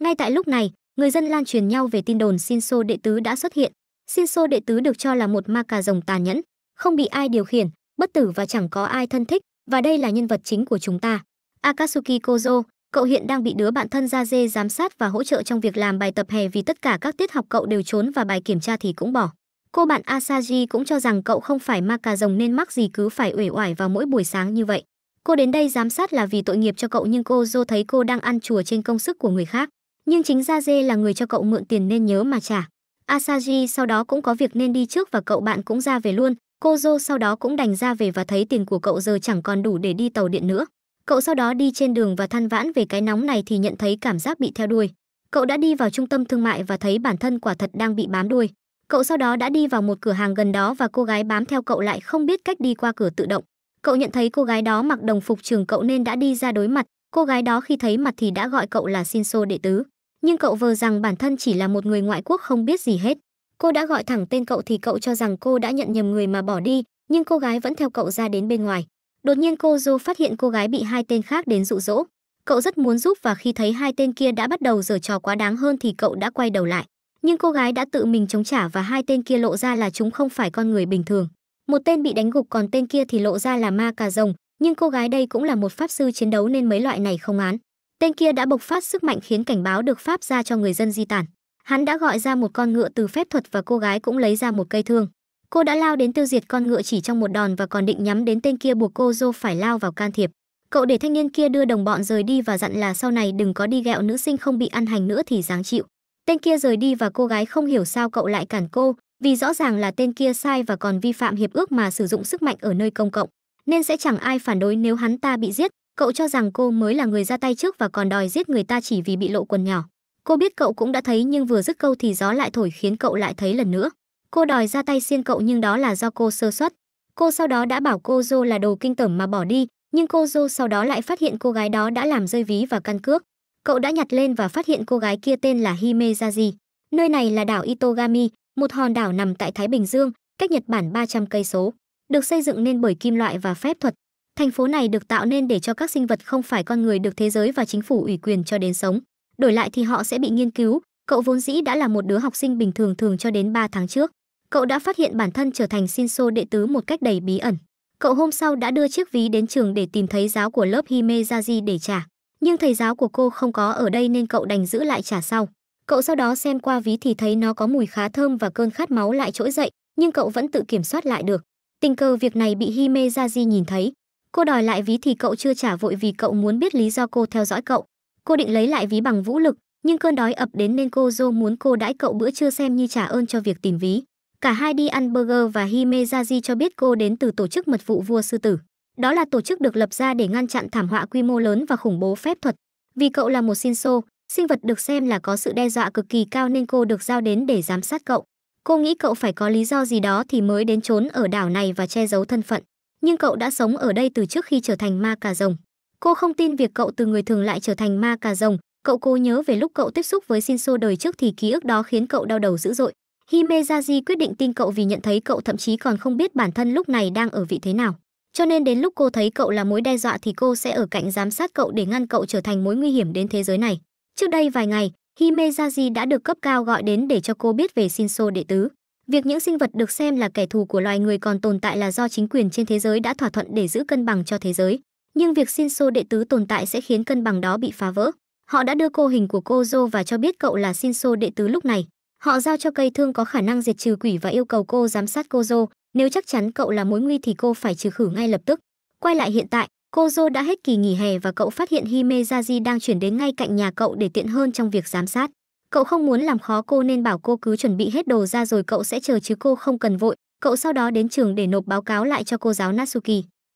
Ngay tại lúc này, người dân lan truyền nhau về tin đồn Shinso đệ tứ đã xuất hiện. Shinso đệ tứ được cho là một ma cà rồng tàn nhẫn, không bị ai điều khiển, bất tử và chẳng có ai thân thích, và đây là nhân vật chính của chúng ta. Akatsuki Kozo, cậu hiện đang bị đứa bạn thân ra dê giám sát và hỗ trợ trong việc làm bài tập hè vì tất cả các tiết học cậu đều trốn và bài kiểm tra thì cũng bỏ. Cô bạn Asaji cũng cho rằng cậu không phải ma cà rồng nên mắc gì cứ phải uể oải vào mỗi buổi sáng như vậy. Cô đến đây giám sát là vì tội nghiệp cho cậu nhưng cô Zo thấy cô đang ăn chùa trên công sức của người khác. Nhưng chính Gia Dê là người cho cậu mượn tiền nên nhớ mà trả. Asaji sau đó cũng có việc nên đi trước và cậu bạn cũng ra về luôn. Cô Dô sau đó cũng đành ra về và thấy tiền của cậu giờ chẳng còn đủ để đi tàu điện nữa. Cậu sau đó đi trên đường và than vãn về cái nóng này thì nhận thấy cảm giác bị theo đuôi. Cậu đã đi vào trung tâm thương mại và thấy bản thân quả thật đang bị bám đuôi. Cậu sau đó đã đi vào một cửa hàng gần đó và cô gái bám theo cậu lại không biết cách đi qua cửa tự động. Cậu nhận thấy cô gái đó mặc đồng phục trường cậu nên đã đi ra đối mặt. Cô gái đó khi thấy mặt thì đã gọi cậu là Shinso đệ tứ nhưng cậu vờ rằng bản thân chỉ là một người ngoại quốc không biết gì hết. Cô đã gọi thẳng tên cậu thì cậu cho rằng cô đã nhận nhầm người mà bỏ đi, nhưng cô gái vẫn theo cậu ra đến bên ngoài. Đột nhiên cô Jo phát hiện cô gái bị hai tên khác đến dụ dỗ. Cậu rất muốn giúp và khi thấy hai tên kia đã bắt đầu giở trò quá đáng hơn thì cậu đã quay đầu lại. Nhưng cô gái đã tự mình chống trả và hai tên kia lộ ra là chúng không phải con người bình thường. Một tên bị đánh gục còn tên kia thì lộ ra là ma cà rồng, nhưng cô gái đây cũng là một pháp sư chiến đấu nên mấy loại này không án. Tên kia đã bộc phát sức mạnh khiến cảnh báo được phát ra cho người dân di tản. Hắn đã gọi ra một con ngựa từ phép thuật và cô gái cũng lấy ra một cây thương. Cô đã lao đến tiêu diệt con ngựa chỉ trong một đòn và còn định nhắm đến tên kia buộc cô Dô phải lao vào can thiệp. Cậu để thanh niên kia đưa đồng bọn rời đi và dặn là sau này đừng có đi gẹo nữ sinh không bị ăn hành nữa thì dáng chịu. Tên kia rời đi và cô gái không hiểu sao cậu lại cản cô, vì rõ ràng là tên kia sai và còn vi phạm hiệp ước mà sử dụng sức mạnh ở nơi công cộng, nên sẽ chẳng ai phản đối nếu hắn ta bị giết, Cậu cho rằng cô mới là người ra tay trước và còn đòi giết người ta chỉ vì bị lộ quần nhỏ. Cô biết cậu cũng đã thấy nhưng vừa dứt câu thì gió lại thổi khiến cậu lại thấy lần nữa. Cô đòi ra tay xiên cậu nhưng đó là do cô sơ suất. Cô sau đó đã bảo cô Dô là đồ kinh tởm mà bỏ đi, nhưng cô Dô sau đó lại phát hiện cô gái đó đã làm rơi ví và căn cước. Cậu đã nhặt lên và phát hiện cô gái kia tên là Himezaji. Nơi này là đảo Itogami, một hòn đảo nằm tại Thái Bình Dương, cách Nhật Bản 300 cây số, được xây dựng nên bởi kim loại và phép thuật. Thành phố này được tạo nên để cho các sinh vật không phải con người được thế giới và chính phủ ủy quyền cho đến sống. Đổi lại thì họ sẽ bị nghiên cứu. Cậu vốn dĩ đã là một đứa học sinh bình thường thường cho đến 3 tháng trước. Cậu đã phát hiện bản thân trở thành Shinso đệ tứ một cách đầy bí ẩn. Cậu hôm sau đã đưa chiếc ví đến trường để tìm thấy giáo của lớp Himezaji để trả. Nhưng thầy giáo của cô không có ở đây nên cậu đành giữ lại trả sau. Cậu sau đó xem qua ví thì thấy nó có mùi khá thơm và cơn khát máu lại trỗi dậy, nhưng cậu vẫn tự kiểm soát lại được. Tình cờ việc này bị Himezaji nhìn thấy, Cô đòi lại ví thì cậu chưa trả vội vì cậu muốn biết lý do cô theo dõi cậu. Cô định lấy lại ví bằng vũ lực, nhưng cơn đói ập đến nên cô Dô muốn cô đãi cậu bữa trưa xem như trả ơn cho việc tìm ví. Cả hai đi ăn burger và Himezaji cho biết cô đến từ tổ chức mật vụ vua sư tử. Đó là tổ chức được lập ra để ngăn chặn thảm họa quy mô lớn và khủng bố phép thuật. Vì cậu là một Shinso, sinh vật được xem là có sự đe dọa cực kỳ cao nên cô được giao đến để giám sát cậu. Cô nghĩ cậu phải có lý do gì đó thì mới đến trốn ở đảo này và che giấu thân phận nhưng cậu đã sống ở đây từ trước khi trở thành ma cà rồng. Cô không tin việc cậu từ người thường lại trở thành ma cà rồng, cậu cố nhớ về lúc cậu tiếp xúc với Shinso đời trước thì ký ức đó khiến cậu đau đầu dữ dội. Himezaji quyết định tin cậu vì nhận thấy cậu thậm chí còn không biết bản thân lúc này đang ở vị thế nào. Cho nên đến lúc cô thấy cậu là mối đe dọa thì cô sẽ ở cạnh giám sát cậu để ngăn cậu trở thành mối nguy hiểm đến thế giới này. Trước đây vài ngày, Himezaji đã được cấp cao gọi đến để cho cô biết về Shinso đệ tứ. Việc những sinh vật được xem là kẻ thù của loài người còn tồn tại là do chính quyền trên thế giới đã thỏa thuận để giữ cân bằng cho thế giới. Nhưng việc xin xô đệ tứ tồn tại sẽ khiến cân bằng đó bị phá vỡ. Họ đã đưa cô hình của cô Dô và cho biết cậu là xin xô đệ tứ lúc này. Họ giao cho cây thương có khả năng diệt trừ quỷ và yêu cầu cô giám sát cô Dô. Nếu chắc chắn cậu là mối nguy thì cô phải trừ khử ngay lập tức. Quay lại hiện tại, cô Dô đã hết kỳ nghỉ hè và cậu phát hiện Himezaji đang chuyển đến ngay cạnh nhà cậu để tiện hơn trong việc giám sát. Cậu không muốn làm khó cô nên bảo cô cứ chuẩn bị hết đồ ra rồi cậu sẽ chờ chứ cô không cần vội. Cậu sau đó đến trường để nộp báo cáo lại cho cô giáo Natsuki.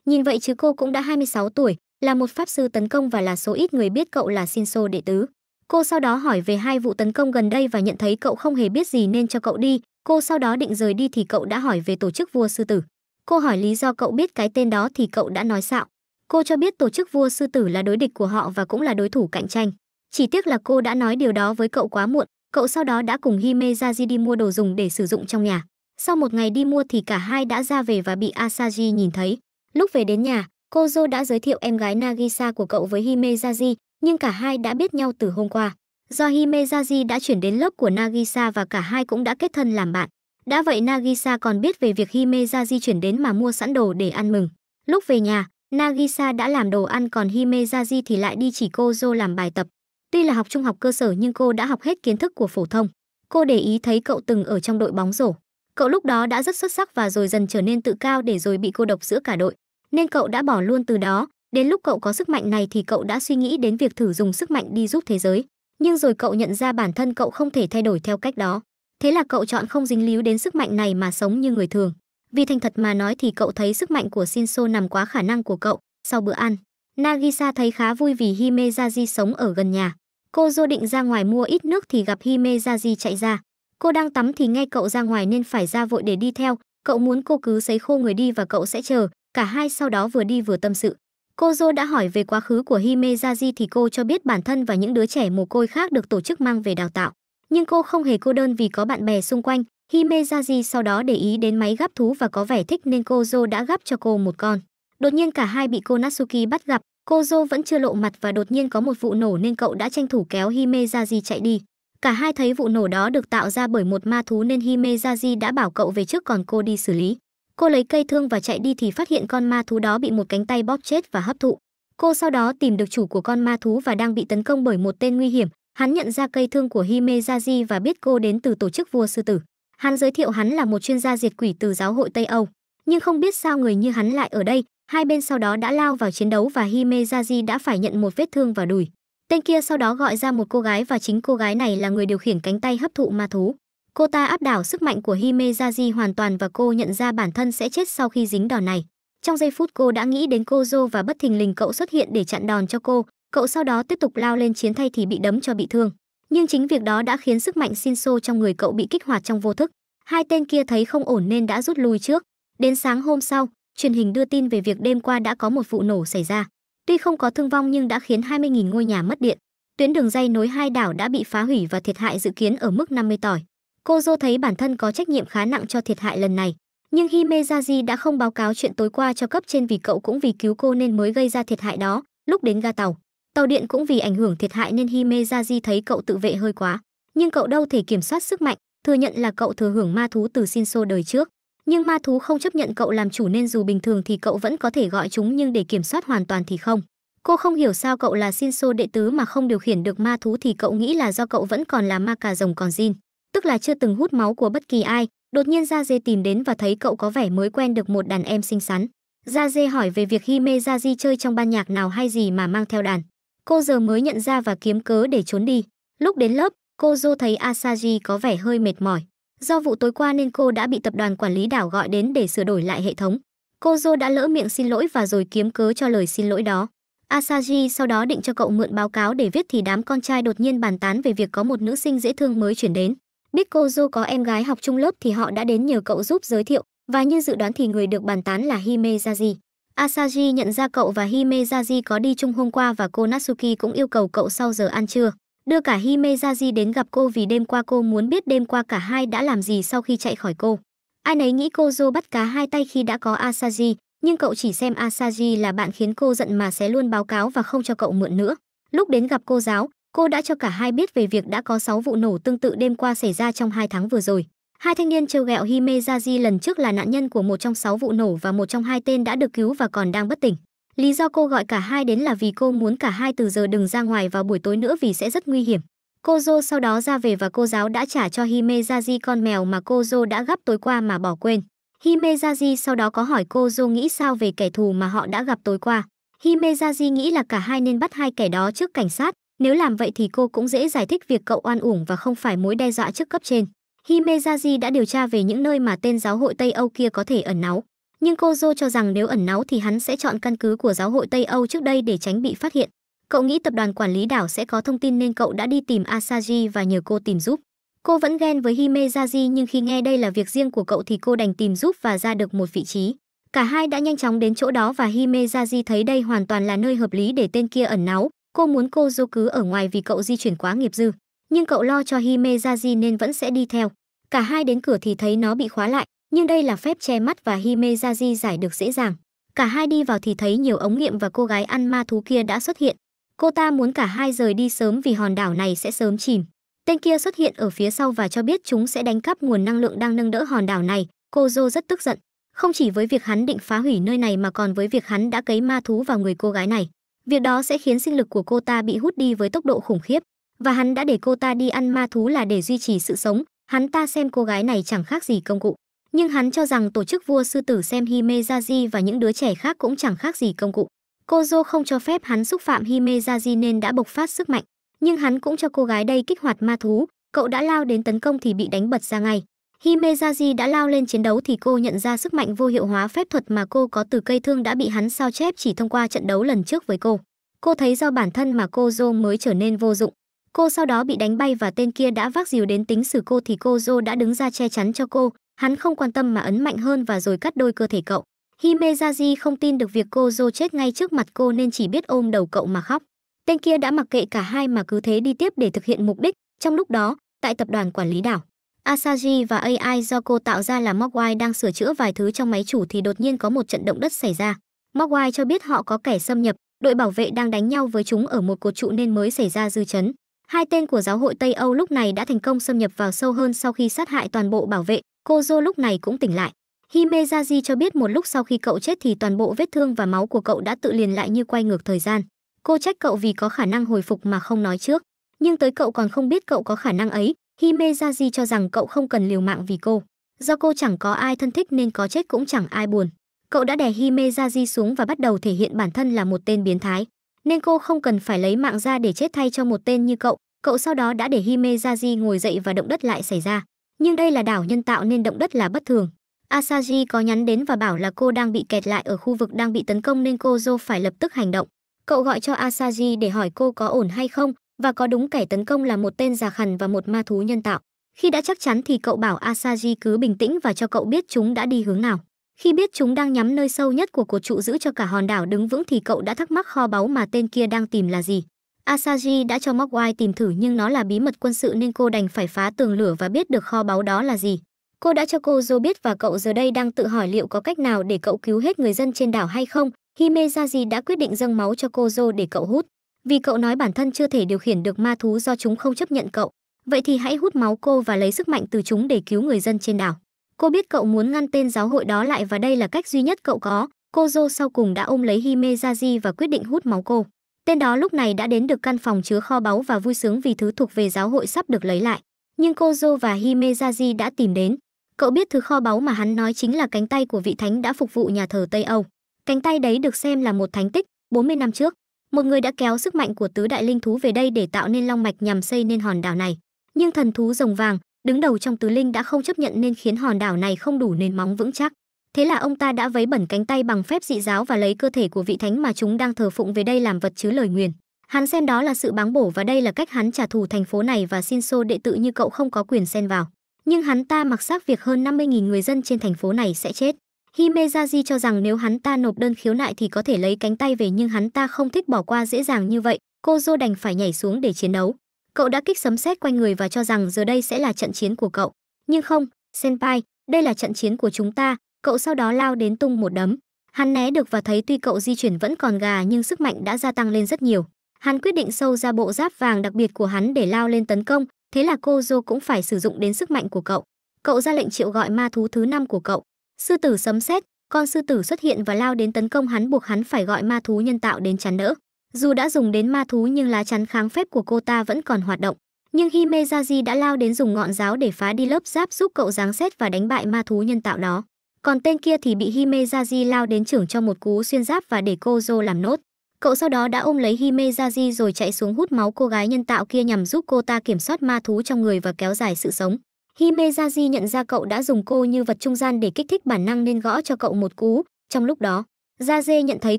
Nhìn vậy chứ cô cũng đã 26 tuổi, là một pháp sư tấn công và là số ít người biết cậu là Shinso đệ tứ. Cô sau đó hỏi về hai vụ tấn công gần đây và nhận thấy cậu không hề biết gì nên cho cậu đi. Cô sau đó định rời đi thì cậu đã hỏi về tổ chức vua sư tử. Cô hỏi lý do cậu biết cái tên đó thì cậu đã nói xạo. Cô cho biết tổ chức vua sư tử là đối địch của họ và cũng là đối thủ cạnh tranh. Chỉ tiếc là cô đã nói điều đó với cậu quá muộn, cậu sau đó đã cùng Hime Jaji đi mua đồ dùng để sử dụng trong nhà. Sau một ngày đi mua thì cả hai đã ra về và bị Asaji nhìn thấy. Lúc về đến nhà, cô Jo đã giới thiệu em gái Nagisa của cậu với Hime Jaji, nhưng cả hai đã biết nhau từ hôm qua. Do Hime Jaji đã chuyển đến lớp của Nagisa và cả hai cũng đã kết thân làm bạn. Đã vậy Nagisa còn biết về việc Hime Jaji chuyển đến mà mua sẵn đồ để ăn mừng. Lúc về nhà, Nagisa đã làm đồ ăn còn Hime Jaji thì lại đi chỉ cô Jo làm bài tập. Tuy là học trung học cơ sở nhưng cô đã học hết kiến thức của phổ thông. Cô để ý thấy cậu từng ở trong đội bóng rổ. Cậu lúc đó đã rất xuất sắc và rồi dần trở nên tự cao để rồi bị cô độc giữa cả đội. Nên cậu đã bỏ luôn từ đó, đến lúc cậu có sức mạnh này thì cậu đã suy nghĩ đến việc thử dùng sức mạnh đi giúp thế giới. Nhưng rồi cậu nhận ra bản thân cậu không thể thay đổi theo cách đó. Thế là cậu chọn không dính líu đến sức mạnh này mà sống như người thường. Vì thành thật mà nói thì cậu thấy sức mạnh của Shinso nằm quá khả năng của cậu sau bữa ăn. Nagisa thấy khá vui vì Himezaji sống ở gần nhà. Cô Du định ra ngoài mua ít nước thì gặp Hime chạy ra. Cô đang tắm thì nghe cậu ra ngoài nên phải ra vội để đi theo. Cậu muốn cô cứ sấy khô người đi và cậu sẽ chờ. Cả hai sau đó vừa đi vừa tâm sự. Cô Jo đã hỏi về quá khứ của Hime thì cô cho biết bản thân và những đứa trẻ mồ côi khác được tổ chức mang về đào tạo. Nhưng cô không hề cô đơn vì có bạn bè xung quanh. Hime sau đó để ý đến máy gắp thú và có vẻ thích nên cô Jo đã gắp cho cô một con. Đột nhiên cả hai bị cô Natsuki bắt gặp, Kozo vẫn chưa lộ mặt và đột nhiên có một vụ nổ nên cậu đã tranh thủ kéo Himezaji chạy đi. Cả hai thấy vụ nổ đó được tạo ra bởi một ma thú nên Himezaji đã bảo cậu về trước còn cô đi xử lý. Cô lấy cây thương và chạy đi thì phát hiện con ma thú đó bị một cánh tay bóp chết và hấp thụ. Cô sau đó tìm được chủ của con ma thú và đang bị tấn công bởi một tên nguy hiểm. Hắn nhận ra cây thương của Himezaji và biết cô đến từ tổ chức vua sư tử. Hắn giới thiệu hắn là một chuyên gia diệt quỷ từ giáo hội Tây Âu. Nhưng không biết sao người như hắn lại ở đây, Hai bên sau đó đã lao vào chiến đấu và Himezaji đã phải nhận một vết thương vào đùi. Tên kia sau đó gọi ra một cô gái và chính cô gái này là người điều khiển cánh tay hấp thụ ma thú. Cô ta áp đảo sức mạnh của Himezaji hoàn toàn và cô nhận ra bản thân sẽ chết sau khi dính đòn này. Trong giây phút cô đã nghĩ đến Kozo và bất thình lình cậu xuất hiện để chặn đòn cho cô, cậu sau đó tiếp tục lao lên chiến thay thì bị đấm cho bị thương. Nhưng chính việc đó đã khiến sức mạnh Shinso trong người cậu bị kích hoạt trong vô thức. Hai tên kia thấy không ổn nên đã rút lui trước. Đến sáng hôm sau, truyền hình đưa tin về việc đêm qua đã có một vụ nổ xảy ra. Tuy không có thương vong nhưng đã khiến 20.000 ngôi nhà mất điện. Tuyến đường dây nối hai đảo đã bị phá hủy và thiệt hại dự kiến ở mức 50 tỏi. Cô Jo thấy bản thân có trách nhiệm khá nặng cho thiệt hại lần này. Nhưng Himejaji đã không báo cáo chuyện tối qua cho cấp trên vì cậu cũng vì cứu cô nên mới gây ra thiệt hại đó. Lúc đến ga tàu, tàu điện cũng vì ảnh hưởng thiệt hại nên Himejaji thấy cậu tự vệ hơi quá. Nhưng cậu đâu thể kiểm soát sức mạnh, thừa nhận là cậu thừa hưởng ma thú từ Shinso đời trước nhưng ma thú không chấp nhận cậu làm chủ nên dù bình thường thì cậu vẫn có thể gọi chúng nhưng để kiểm soát hoàn toàn thì không. Cô không hiểu sao cậu là Shinso đệ tứ mà không điều khiển được ma thú thì cậu nghĩ là do cậu vẫn còn là ma cà rồng còn Jin, tức là chưa từng hút máu của bất kỳ ai. Đột nhiên Gia Dê tìm đến và thấy cậu có vẻ mới quen được một đàn em xinh xắn. Gia Dê hỏi về việc Hime Gia Di chơi trong ban nhạc nào hay gì mà mang theo đàn. Cô giờ mới nhận ra và kiếm cớ để trốn đi. Lúc đến lớp, cô Dô thấy Asaji có vẻ hơi mệt mỏi. Do vụ tối qua nên cô đã bị tập đoàn quản lý đảo gọi đến để sửa đổi lại hệ thống. Cô Jo đã lỡ miệng xin lỗi và rồi kiếm cớ cho lời xin lỗi đó. Asaji sau đó định cho cậu mượn báo cáo để viết thì đám con trai đột nhiên bàn tán về việc có một nữ sinh dễ thương mới chuyển đến. Biết cô Jo có em gái học chung lớp thì họ đã đến nhờ cậu giúp giới thiệu, và như dự đoán thì người được bàn tán là Hime Jaji. Asaji nhận ra cậu và Hime có đi chung hôm qua và cô Natsuki cũng yêu cầu cậu sau giờ ăn trưa đưa cả Hime Jaji đến gặp cô vì đêm qua cô muốn biết đêm qua cả hai đã làm gì sau khi chạy khỏi cô. Ai nấy nghĩ cô Joe bắt cá hai tay khi đã có Asaji, nhưng cậu chỉ xem Asaji là bạn khiến cô giận mà sẽ luôn báo cáo và không cho cậu mượn nữa. Lúc đến gặp cô giáo, cô đã cho cả hai biết về việc đã có 6 vụ nổ tương tự đêm qua xảy ra trong hai tháng vừa rồi. Hai thanh niên trêu ghẹo Hime Jaji lần trước là nạn nhân của một trong 6 vụ nổ và một trong hai tên đã được cứu và còn đang bất tỉnh. Lý do cô gọi cả hai đến là vì cô muốn cả hai từ giờ đừng ra ngoài vào buổi tối nữa vì sẽ rất nguy hiểm. Cô Jo sau đó ra về và cô giáo đã trả cho Himezaji con mèo mà cô Jo đã gắp tối qua mà bỏ quên. Himezaji sau đó có hỏi cô Jo nghĩ sao về kẻ thù mà họ đã gặp tối qua. Himezaji nghĩ là cả hai nên bắt hai kẻ đó trước cảnh sát. Nếu làm vậy thì cô cũng dễ giải thích việc cậu oan uổng và không phải mối đe dọa trước cấp trên. Himezaji đã điều tra về những nơi mà tên giáo hội Tây Âu kia có thể ẩn náu. Nhưng cô Jo cho rằng nếu ẩn náu thì hắn sẽ chọn căn cứ của giáo hội Tây Âu trước đây để tránh bị phát hiện. Cậu nghĩ tập đoàn quản lý đảo sẽ có thông tin nên cậu đã đi tìm Asaji và nhờ cô tìm giúp. Cô vẫn ghen với Himezaji nhưng khi nghe đây là việc riêng của cậu thì cô đành tìm giúp và ra được một vị trí. Cả hai đã nhanh chóng đến chỗ đó và Himezaji thấy đây hoàn toàn là nơi hợp lý để tên kia ẩn náu. Cô muốn cô Jo cứ ở ngoài vì cậu di chuyển quá nghiệp dư. Nhưng cậu lo cho Himezaji nên vẫn sẽ đi theo. Cả hai đến cửa thì thấy nó bị khóa lại nhưng đây là phép che mắt và Himezaji giải được dễ dàng. Cả hai đi vào thì thấy nhiều ống nghiệm và cô gái ăn ma thú kia đã xuất hiện. Cô ta muốn cả hai rời đi sớm vì hòn đảo này sẽ sớm chìm. Tên kia xuất hiện ở phía sau và cho biết chúng sẽ đánh cắp nguồn năng lượng đang nâng đỡ hòn đảo này. Cô Jo rất tức giận, không chỉ với việc hắn định phá hủy nơi này mà còn với việc hắn đã cấy ma thú vào người cô gái này. Việc đó sẽ khiến sinh lực của cô ta bị hút đi với tốc độ khủng khiếp. Và hắn đã để cô ta đi ăn ma thú là để duy trì sự sống. Hắn ta xem cô gái này chẳng khác gì công cụ nhưng hắn cho rằng tổ chức vua sư tử xem Himezaji và những đứa trẻ khác cũng chẳng khác gì công cụ. Cô Dô không cho phép hắn xúc phạm Himezaji nên đã bộc phát sức mạnh, nhưng hắn cũng cho cô gái đây kích hoạt ma thú, cậu đã lao đến tấn công thì bị đánh bật ra ngay. Himezaji đã lao lên chiến đấu thì cô nhận ra sức mạnh vô hiệu hóa phép thuật mà cô có từ cây thương đã bị hắn sao chép chỉ thông qua trận đấu lần trước với cô. Cô thấy do bản thân mà cô Dô mới trở nên vô dụng. Cô sau đó bị đánh bay và tên kia đã vác dìu đến tính xử cô thì cô Dô đã đứng ra che chắn cho cô, Hắn không quan tâm mà ấn mạnh hơn và rồi cắt đôi cơ thể cậu. Himezaji không tin được việc cô Joe chết ngay trước mặt cô nên chỉ biết ôm đầu cậu mà khóc. Tên kia đã mặc kệ cả hai mà cứ thế đi tiếp để thực hiện mục đích. Trong lúc đó, tại tập đoàn quản lý đảo, Asaji và AI do cô tạo ra là Mogwai đang sửa chữa vài thứ trong máy chủ thì đột nhiên có một trận động đất xảy ra. Mogwai cho biết họ có kẻ xâm nhập, đội bảo vệ đang đánh nhau với chúng ở một cột trụ nên mới xảy ra dư chấn. Hai tên của giáo hội Tây Âu lúc này đã thành công xâm nhập vào sâu hơn sau khi sát hại toàn bộ bảo vệ, Kozo lúc này cũng tỉnh lại. Himezaji cho biết một lúc sau khi cậu chết thì toàn bộ vết thương và máu của cậu đã tự liền lại như quay ngược thời gian. Cô trách cậu vì có khả năng hồi phục mà không nói trước, nhưng tới cậu còn không biết cậu có khả năng ấy, Himezaji cho rằng cậu không cần liều mạng vì cô. Do cô chẳng có ai thân thích nên có chết cũng chẳng ai buồn. Cậu đã đè Himezaji xuống và bắt đầu thể hiện bản thân là một tên biến thái, nên cô không cần phải lấy mạng ra để chết thay cho một tên như cậu. Cậu sau đó đã để Himezaji ngồi dậy và động đất lại xảy ra nhưng đây là đảo nhân tạo nên động đất là bất thường. Asaji có nhắn đến và bảo là cô đang bị kẹt lại ở khu vực đang bị tấn công nên cô Jo phải lập tức hành động. Cậu gọi cho Asaji để hỏi cô có ổn hay không và có đúng kẻ tấn công là một tên già khằn và một ma thú nhân tạo. Khi đã chắc chắn thì cậu bảo Asaji cứ bình tĩnh và cho cậu biết chúng đã đi hướng nào. Khi biết chúng đang nhắm nơi sâu nhất của cột trụ giữ cho cả hòn đảo đứng vững thì cậu đã thắc mắc kho báu mà tên kia đang tìm là gì. Asaji đã cho Mogwai tìm thử nhưng nó là bí mật quân sự nên cô đành phải phá tường lửa và biết được kho báu đó là gì. Cô đã cho cô Joe biết và cậu giờ đây đang tự hỏi liệu có cách nào để cậu cứu hết người dân trên đảo hay không. Himezaji đã quyết định dâng máu cho cô Joe để cậu hút. Vì cậu nói bản thân chưa thể điều khiển được ma thú do chúng không chấp nhận cậu. Vậy thì hãy hút máu cô và lấy sức mạnh từ chúng để cứu người dân trên đảo. Cô biết cậu muốn ngăn tên giáo hội đó lại và đây là cách duy nhất cậu có. Cô Joe sau cùng đã ôm lấy Himezaji và quyết định hút máu cô. Tên đó lúc này đã đến được căn phòng chứa kho báu và vui sướng vì thứ thuộc về giáo hội sắp được lấy lại. Nhưng Kozo và Himejaji đã tìm đến. Cậu biết thứ kho báu mà hắn nói chính là cánh tay của vị thánh đã phục vụ nhà thờ Tây Âu. Cánh tay đấy được xem là một thánh tích, 40 năm trước, một người đã kéo sức mạnh của tứ đại linh thú về đây để tạo nên long mạch nhằm xây nên hòn đảo này. Nhưng thần thú rồng vàng, đứng đầu trong tứ linh đã không chấp nhận nên khiến hòn đảo này không đủ nền móng vững chắc. Thế là ông ta đã vấy bẩn cánh tay bằng phép dị giáo và lấy cơ thể của vị thánh mà chúng đang thờ phụng về đây làm vật chứa lời nguyền. Hắn xem đó là sự báng bổ và đây là cách hắn trả thù thành phố này và xin xô đệ tự như cậu không có quyền xen vào. Nhưng hắn ta mặc xác việc hơn 50.000 người dân trên thành phố này sẽ chết. Himezaji cho rằng nếu hắn ta nộp đơn khiếu nại thì có thể lấy cánh tay về nhưng hắn ta không thích bỏ qua dễ dàng như vậy, cô Dô đành phải nhảy xuống để chiến đấu. Cậu đã kích sấm sét quanh người và cho rằng giờ đây sẽ là trận chiến của cậu. Nhưng không, Senpai, đây là trận chiến của chúng ta, cậu sau đó lao đến tung một đấm hắn né được và thấy tuy cậu di chuyển vẫn còn gà nhưng sức mạnh đã gia tăng lên rất nhiều hắn quyết định sâu ra bộ giáp vàng đặc biệt của hắn để lao lên tấn công thế là cô dô cũng phải sử dụng đến sức mạnh của cậu cậu ra lệnh triệu gọi ma thú thứ năm của cậu sư tử sấm sét con sư tử xuất hiện và lao đến tấn công hắn buộc hắn phải gọi ma thú nhân tạo đến chắn đỡ dù đã dùng đến ma thú nhưng lá chắn kháng phép của cô ta vẫn còn hoạt động nhưng himezaji đã lao đến dùng ngọn giáo để phá đi lớp giáp giúp cậu giáng xét và đánh bại ma thú nhân tạo đó còn tên kia thì bị Hime Jaji lao đến trưởng cho một cú xuyên giáp và để cô Joe làm nốt. Cậu sau đó đã ôm lấy Hime Jaji rồi chạy xuống hút máu cô gái nhân tạo kia nhằm giúp cô ta kiểm soát ma thú trong người và kéo dài sự sống. Hime Jaji nhận ra cậu đã dùng cô như vật trung gian để kích thích bản năng nên gõ cho cậu một cú. Trong lúc đó, Jaji nhận thấy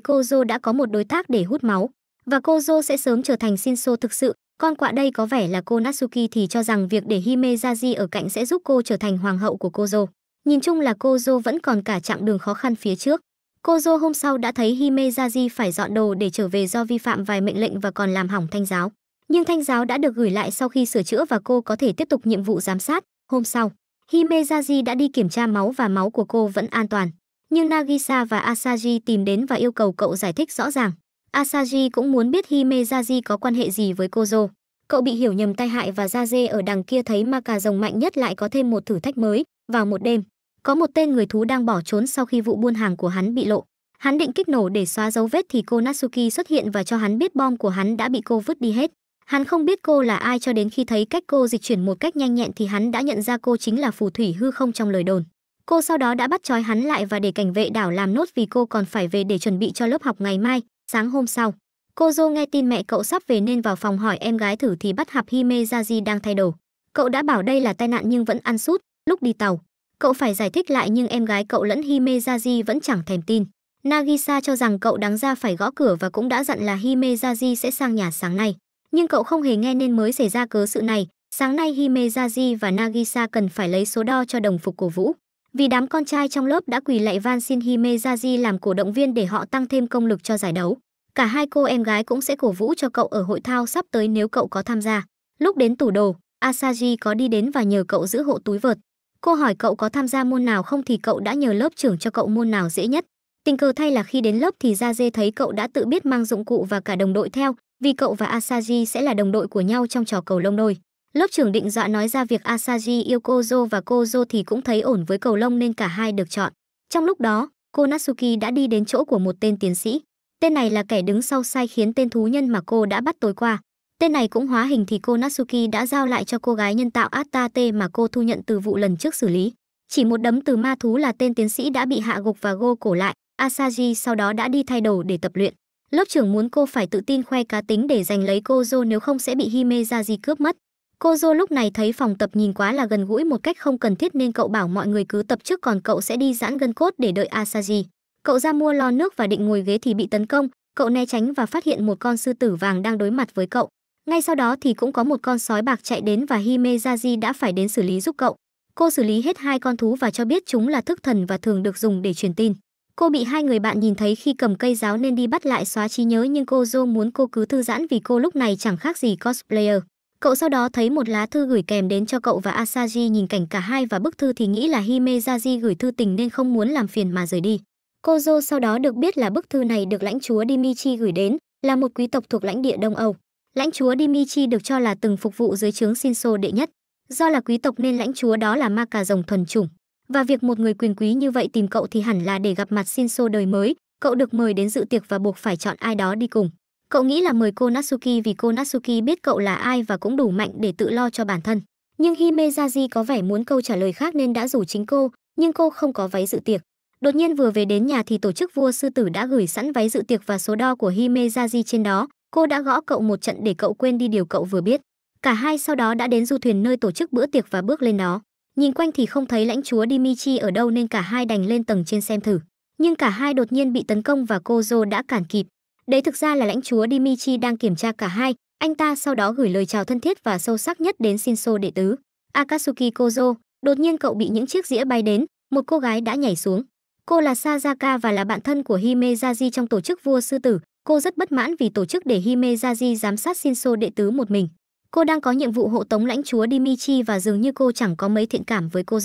cô Joe đã có một đối tác để hút máu. Và cô Joe sẽ sớm trở thành Shinso thực sự. Con quạ đây có vẻ là cô Natsuki thì cho rằng việc để Hime Jaji ở cạnh sẽ giúp cô trở thành hoàng hậu của cô Joe. Nhìn chung là cô Jo vẫn còn cả chặng đường khó khăn phía trước. Cô Jo hôm sau đã thấy Hime phải dọn đồ để trở về do vi phạm vài mệnh lệnh và còn làm hỏng thanh giáo. Nhưng thanh giáo đã được gửi lại sau khi sửa chữa và cô có thể tiếp tục nhiệm vụ giám sát. Hôm sau, Hime đã đi kiểm tra máu và máu của cô vẫn an toàn. Nhưng Nagisa và Asaji tìm đến và yêu cầu cậu giải thích rõ ràng. Asaji cũng muốn biết Hime có quan hệ gì với cô Jo. Cậu bị hiểu nhầm tai hại và Jaje ở đằng kia thấy ma cà rồng mạnh nhất lại có thêm một thử thách mới vào một đêm. Có một tên người thú đang bỏ trốn sau khi vụ buôn hàng của hắn bị lộ. Hắn định kích nổ để xóa dấu vết thì cô Natsuki xuất hiện và cho hắn biết bom của hắn đã bị cô vứt đi hết. Hắn không biết cô là ai cho đến khi thấy cách cô dịch chuyển một cách nhanh nhẹn thì hắn đã nhận ra cô chính là phù thủy hư không trong lời đồn. Cô sau đó đã bắt trói hắn lại và để cảnh vệ đảo làm nốt vì cô còn phải về để chuẩn bị cho lớp học ngày mai, sáng hôm sau. Cô Dô nghe tin mẹ cậu sắp về nên vào phòng hỏi em gái thử thì bắt gặp Hime Jaji đang thay đồ. Cậu đã bảo đây là tai nạn nhưng vẫn ăn sút, lúc đi tàu. Cậu phải giải thích lại nhưng em gái cậu lẫn Himezaji vẫn chẳng thèm tin. Nagisa cho rằng cậu đáng ra phải gõ cửa và cũng đã dặn là Himezaji sẽ sang nhà sáng nay. Nhưng cậu không hề nghe nên mới xảy ra cớ sự này. Sáng nay Himezaji và Nagisa cần phải lấy số đo cho đồng phục cổ vũ. Vì đám con trai trong lớp đã quỳ lạy van xin Himezaji làm cổ động viên để họ tăng thêm công lực cho giải đấu. Cả hai cô em gái cũng sẽ cổ vũ cho cậu ở hội thao sắp tới nếu cậu có tham gia. Lúc đến tủ đồ, Asaji có đi đến và nhờ cậu giữ hộ túi vợt. Cô hỏi cậu có tham gia môn nào không thì cậu đã nhờ lớp trưởng cho cậu môn nào dễ nhất. Tình cờ thay là khi đến lớp thì Ra Dê thấy cậu đã tự biết mang dụng cụ và cả đồng đội theo, vì cậu và Asaji sẽ là đồng đội của nhau trong trò cầu lông đôi. Lớp trưởng định dọa nói ra việc Asaji yêu cô Kozo và cô Kozo thì cũng thấy ổn với cầu lông nên cả hai được chọn. Trong lúc đó, cô Natsuki đã đi đến chỗ của một tên tiến sĩ. Tên này là kẻ đứng sau sai khiến tên thú nhân mà cô đã bắt tối qua. Tên này cũng hóa hình thì cô Natsuki đã giao lại cho cô gái nhân tạo Atate mà cô thu nhận từ vụ lần trước xử lý. Chỉ một đấm từ ma thú là tên tiến sĩ đã bị hạ gục và gô cổ lại, Asaji sau đó đã đi thay đồ để tập luyện. Lớp trưởng muốn cô phải tự tin khoe cá tính để giành lấy cô Kozo nếu không sẽ bị Hime Raji cướp mất. Cô Kozo lúc này thấy phòng tập nhìn quá là gần gũi một cách không cần thiết nên cậu bảo mọi người cứ tập trước còn cậu sẽ đi giãn gân cốt để đợi Asaji. Cậu ra mua lon nước và định ngồi ghế thì bị tấn công, cậu né tránh và phát hiện một con sư tử vàng đang đối mặt với cậu. Ngay sau đó thì cũng có một con sói bạc chạy đến và Himezaji đã phải đến xử lý giúp cậu. Cô xử lý hết hai con thú và cho biết chúng là thức thần và thường được dùng để truyền tin. Cô bị hai người bạn nhìn thấy khi cầm cây giáo nên đi bắt lại xóa trí nhớ nhưng cô Jo muốn cô cứ thư giãn vì cô lúc này chẳng khác gì cosplayer. Cậu sau đó thấy một lá thư gửi kèm đến cho cậu và Asaji nhìn cảnh cả hai và bức thư thì nghĩ là Himezaji gửi thư tình nên không muốn làm phiền mà rời đi. Cô Jo sau đó được biết là bức thư này được lãnh chúa Dimichi gửi đến, là một quý tộc thuộc lãnh địa Đông Âu. Lãnh chúa Dimichi được cho là từng phục vụ dưới trướng Shinso đệ nhất, do là quý tộc nên lãnh chúa đó là ma cà rồng thuần chủng. Và việc một người quyền quý như vậy tìm cậu thì hẳn là để gặp mặt Shinso đời mới, cậu được mời đến dự tiệc và buộc phải chọn ai đó đi cùng. Cậu nghĩ là mời cô Natsuki vì cô Natsuki biết cậu là ai và cũng đủ mạnh để tự lo cho bản thân. Nhưng Himezaji có vẻ muốn câu trả lời khác nên đã rủ chính cô, nhưng cô không có váy dự tiệc. Đột nhiên vừa về đến nhà thì tổ chức vua sư tử đã gửi sẵn váy dự tiệc và số đo của Himezaji trên đó, Cô đã gõ cậu một trận để cậu quên đi điều cậu vừa biết. Cả hai sau đó đã đến du thuyền nơi tổ chức bữa tiệc và bước lên nó. Nhìn quanh thì không thấy lãnh chúa Dimichi ở đâu nên cả hai đành lên tầng trên xem thử. Nhưng cả hai đột nhiên bị tấn công và cô Joe đã cản kịp. Đấy thực ra là lãnh chúa Dimichi đang kiểm tra cả hai. Anh ta sau đó gửi lời chào thân thiết và sâu sắc nhất đến Shinso đệ tứ. Akatsuki Kozo, đột nhiên cậu bị những chiếc dĩa bay đến, một cô gái đã nhảy xuống. Cô là Sazaka và là bạn thân của Himezaji trong tổ chức vua sư tử, Cô rất bất mãn vì tổ chức để Himezaji giám sát Shinso đệ tứ một mình. Cô đang có nhiệm vụ hộ tống lãnh chúa Dimichi và dường như cô chẳng có mấy thiện cảm với cô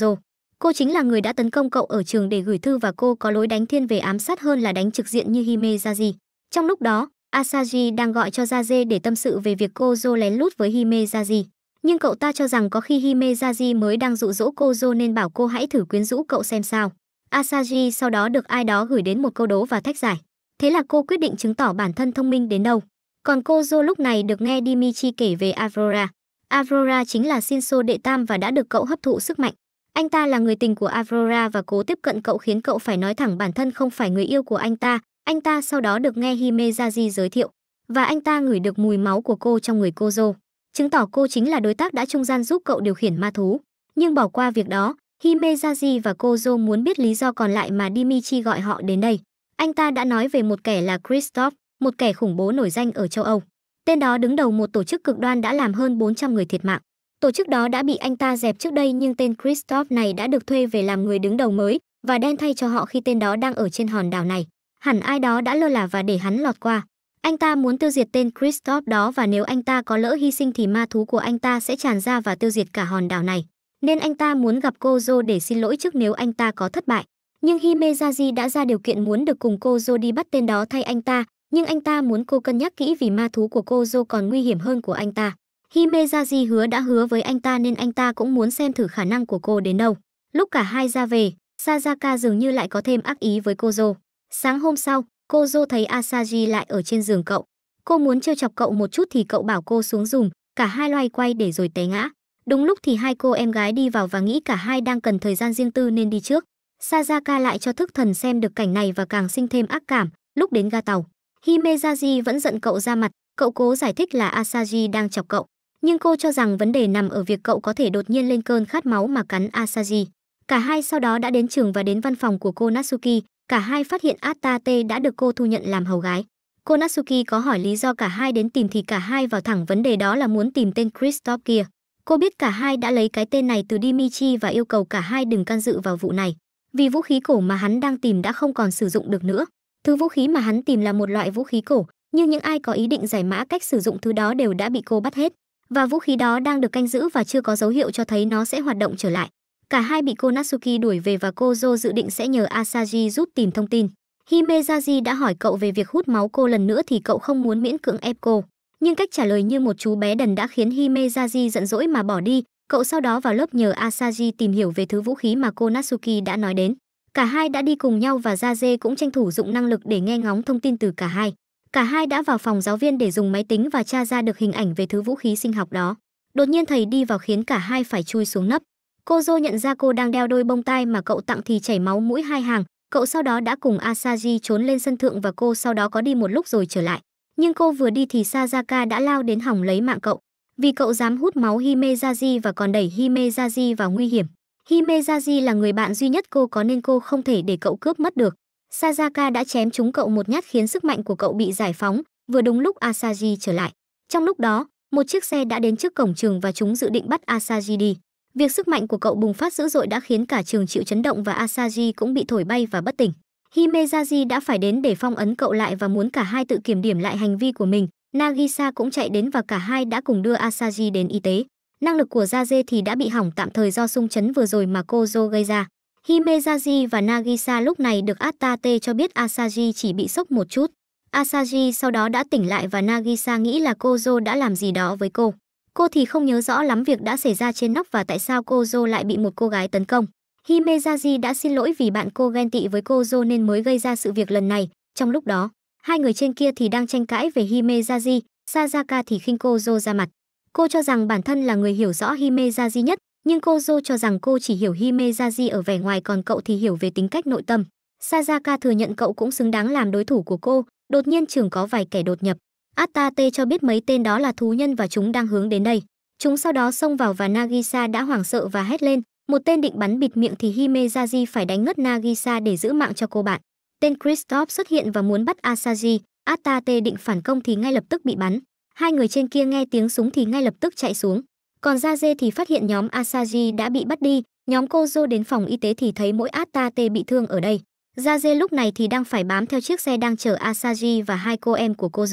Cô chính là người đã tấn công cậu ở trường để gửi thư và cô có lối đánh thiên về ám sát hơn là đánh trực diện như Himezaji. Trong lúc đó, Asaji đang gọi cho Jaze để tâm sự về việc cô lén lút với Himezaji. Nhưng cậu ta cho rằng có khi Himezaji mới đang dụ dỗ cô nên bảo cô hãy thử quyến rũ cậu xem sao. Asaji sau đó được ai đó gửi đến một câu đố và thách giải. Thế là cô quyết định chứng tỏ bản thân thông minh đến đâu. Còn cô Jo lúc này được nghe Dimitri kể về Aurora. Aurora chính là Shinso đệ tam và đã được cậu hấp thụ sức mạnh. Anh ta là người tình của Aurora và cố tiếp cận cậu khiến cậu phải nói thẳng bản thân không phải người yêu của anh ta. Anh ta sau đó được nghe Himejaji giới thiệu và anh ta ngửi được mùi máu của cô trong người cô Jo, chứng tỏ cô chính là đối tác đã trung gian giúp cậu điều khiển ma thú. Nhưng bỏ qua việc đó, Himejaji và cô Jo muốn biết lý do còn lại mà Dimitri gọi họ đến đây. Anh ta đã nói về một kẻ là Christoph, một kẻ khủng bố nổi danh ở châu Âu. Tên đó đứng đầu một tổ chức cực đoan đã làm hơn 400 người thiệt mạng. Tổ chức đó đã bị anh ta dẹp trước đây nhưng tên Christoph này đã được thuê về làm người đứng đầu mới và đen thay cho họ khi tên đó đang ở trên hòn đảo này. Hẳn ai đó đã lơ là và để hắn lọt qua. Anh ta muốn tiêu diệt tên Christoph đó và nếu anh ta có lỡ hy sinh thì ma thú của anh ta sẽ tràn ra và tiêu diệt cả hòn đảo này. Nên anh ta muốn gặp cô Jo để xin lỗi trước nếu anh ta có thất bại nhưng Himezaji đã ra điều kiện muốn được cùng cô Jo đi bắt tên đó thay anh ta, nhưng anh ta muốn cô cân nhắc kỹ vì ma thú của cô Jo còn nguy hiểm hơn của anh ta. Himezaji hứa đã hứa với anh ta nên anh ta cũng muốn xem thử khả năng của cô đến đâu. Lúc cả hai ra về, Sayaka dường như lại có thêm ác ý với cô Jo. Sáng hôm sau, cô Jo thấy Asaji lại ở trên giường cậu. Cô muốn trêu chọc cậu một chút thì cậu bảo cô xuống dùm, cả hai loay quay để rồi té ngã. Đúng lúc thì hai cô em gái đi vào và nghĩ cả hai đang cần thời gian riêng tư nên đi trước. Sajaka lại cho thức thần xem được cảnh này và càng sinh thêm ác cảm, lúc đến ga tàu. Himezaji vẫn giận cậu ra mặt, cậu cố giải thích là Asaji đang chọc cậu. Nhưng cô cho rằng vấn đề nằm ở việc cậu có thể đột nhiên lên cơn khát máu mà cắn Asaji. Cả hai sau đó đã đến trường và đến văn phòng của cô Natsuki, cả hai phát hiện Atate đã được cô thu nhận làm hầu gái. Cô Natsuki có hỏi lý do cả hai đến tìm thì cả hai vào thẳng vấn đề đó là muốn tìm tên Kristoff kia. Cô biết cả hai đã lấy cái tên này từ Dimichi và yêu cầu cả hai đừng can dự vào vụ này vì vũ khí cổ mà hắn đang tìm đã không còn sử dụng được nữa. Thứ vũ khí mà hắn tìm là một loại vũ khí cổ, nhưng những ai có ý định giải mã cách sử dụng thứ đó đều đã bị cô bắt hết, và vũ khí đó đang được canh giữ và chưa có dấu hiệu cho thấy nó sẽ hoạt động trở lại. Cả hai bị cô Natsuki đuổi về và cô Jo dự định sẽ nhờ Asaji giúp tìm thông tin. Himezaji đã hỏi cậu về việc hút máu cô lần nữa thì cậu không muốn miễn cưỡng ép cô. Nhưng cách trả lời như một chú bé đần đã khiến Himezaji giận dỗi mà bỏ đi, Cậu sau đó vào lớp nhờ Asagi tìm hiểu về thứ vũ khí mà cô Natsuki đã nói đến. Cả hai đã đi cùng nhau và Jaze cũng tranh thủ dụng năng lực để nghe ngóng thông tin từ cả hai. Cả hai đã vào phòng giáo viên để dùng máy tính và tra ra được hình ảnh về thứ vũ khí sinh học đó. Đột nhiên thầy đi vào khiến cả hai phải chui xuống nấp. Cô Jo nhận ra cô đang đeo đôi bông tai mà cậu tặng thì chảy máu mũi hai hàng. Cậu sau đó đã cùng Asagi trốn lên sân thượng và cô sau đó có đi một lúc rồi trở lại. Nhưng cô vừa đi thì Sazaka đã lao đến hỏng lấy mạng cậu vì cậu dám hút máu Himezaji và còn đẩy Himezaji vào nguy hiểm. Himezaji là người bạn duy nhất cô có nên cô không thể để cậu cướp mất được. Sazaka đã chém trúng cậu một nhát khiến sức mạnh của cậu bị giải phóng, vừa đúng lúc Asaji trở lại. Trong lúc đó, một chiếc xe đã đến trước cổng trường và chúng dự định bắt Asaji đi. Việc sức mạnh của cậu bùng phát dữ dội đã khiến cả trường chịu chấn động và Asaji cũng bị thổi bay và bất tỉnh. Himezaji đã phải đến để phong ấn cậu lại và muốn cả hai tự kiểm điểm lại hành vi của mình, Nagisa cũng chạy đến và cả hai đã cùng đưa Asaji đến y tế. Năng lực của Jaze thì đã bị hỏng tạm thời do xung chấn vừa rồi mà Kozo gây ra. Himezaji và Nagisa lúc này được Atate cho biết Asaji chỉ bị sốc một chút. Asaji sau đó đã tỉnh lại và Nagisa nghĩ là Kozo đã làm gì đó với cô. Cô thì không nhớ rõ lắm việc đã xảy ra trên nóc và tại sao Kozo lại bị một cô gái tấn công. Himezaji đã xin lỗi vì bạn cô ghen tị với Kozo nên mới gây ra sự việc lần này. Trong lúc đó, Hai người trên kia thì đang tranh cãi về Himezaji, Sazaka thì khinh cô Joe ra mặt. Cô cho rằng bản thân là người hiểu rõ Himezaji nhất, nhưng cô Joe cho rằng cô chỉ hiểu Himezaji ở vẻ ngoài còn cậu thì hiểu về tính cách nội tâm. Sazaka thừa nhận cậu cũng xứng đáng làm đối thủ của cô, đột nhiên trường có vài kẻ đột nhập. Atate cho biết mấy tên đó là thú nhân và chúng đang hướng đến đây. Chúng sau đó xông vào và Nagisa đã hoảng sợ và hét lên, một tên định bắn bịt miệng thì Himezaji phải đánh ngất Nagisa để giữ mạng cho cô bạn. Tên Kristoff xuất hiện và muốn bắt Asaji, Atate định phản công thì ngay lập tức bị bắn. Hai người trên kia nghe tiếng súng thì ngay lập tức chạy xuống. Còn ra dê thì phát hiện nhóm Asaji đã bị bắt đi, nhóm cô đến phòng y tế thì thấy mỗi Atate bị thương ở đây. Ra dê lúc này thì đang phải bám theo chiếc xe đang chở Asaji và hai cô em của cô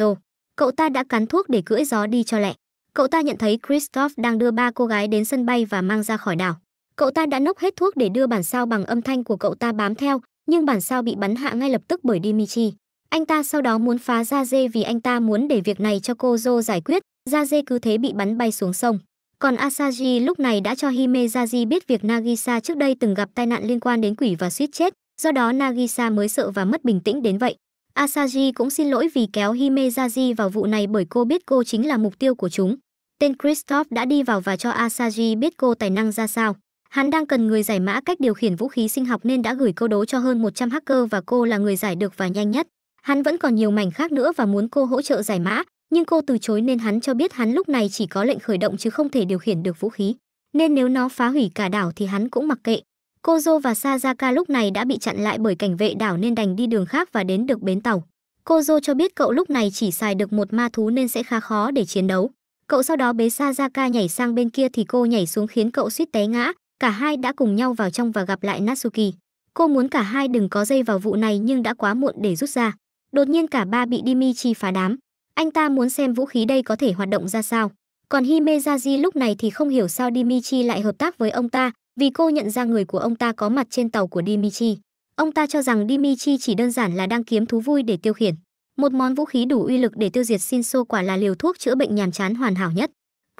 Cậu ta đã cắn thuốc để cưỡi gió đi cho lẹ. Cậu ta nhận thấy Kristoff đang đưa ba cô gái đến sân bay và mang ra khỏi đảo. Cậu ta đã nốc hết thuốc để đưa bản sao bằng âm thanh của cậu ta bám theo, nhưng bản sao bị bắn hạ ngay lập tức bởi Dimitri. Anh ta sau đó muốn phá ra dê vì anh ta muốn để việc này cho cô Joe giải quyết, ra dê cứ thế bị bắn bay xuống sông. Còn Asaji lúc này đã cho Himezaji biết việc Nagisa trước đây từng gặp tai nạn liên quan đến quỷ và suýt chết, do đó Nagisa mới sợ và mất bình tĩnh đến vậy. Asaji cũng xin lỗi vì kéo Himezaji vào vụ này bởi cô biết cô chính là mục tiêu của chúng. Tên Christoph đã đi vào và cho Asaji biết cô tài năng ra sao. Hắn đang cần người giải mã cách điều khiển vũ khí sinh học nên đã gửi câu đố cho hơn 100 hacker và cô là người giải được và nhanh nhất. Hắn vẫn còn nhiều mảnh khác nữa và muốn cô hỗ trợ giải mã, nhưng cô từ chối nên hắn cho biết hắn lúc này chỉ có lệnh khởi động chứ không thể điều khiển được vũ khí. Nên nếu nó phá hủy cả đảo thì hắn cũng mặc kệ. Kozo và Sayaka lúc này đã bị chặn lại bởi cảnh vệ đảo nên đành đi đường khác và đến được bến tàu. Kozo cho biết cậu lúc này chỉ xài được một ma thú nên sẽ khá khó để chiến đấu. Cậu sau đó bế Sayaka nhảy sang bên kia thì cô nhảy xuống khiến cậu suýt té ngã, cả hai đã cùng nhau vào trong và gặp lại Natsuki. Cô muốn cả hai đừng có dây vào vụ này nhưng đã quá muộn để rút ra. Đột nhiên cả ba bị Dimichi phá đám. Anh ta muốn xem vũ khí đây có thể hoạt động ra sao. Còn Himezaji lúc này thì không hiểu sao Dimichi lại hợp tác với ông ta, vì cô nhận ra người của ông ta có mặt trên tàu của Dimichi. Ông ta cho rằng Dimichi chỉ đơn giản là đang kiếm thú vui để tiêu khiển. Một món vũ khí đủ uy lực để tiêu diệt Shinso quả là liều thuốc chữa bệnh nhàm chán hoàn hảo nhất.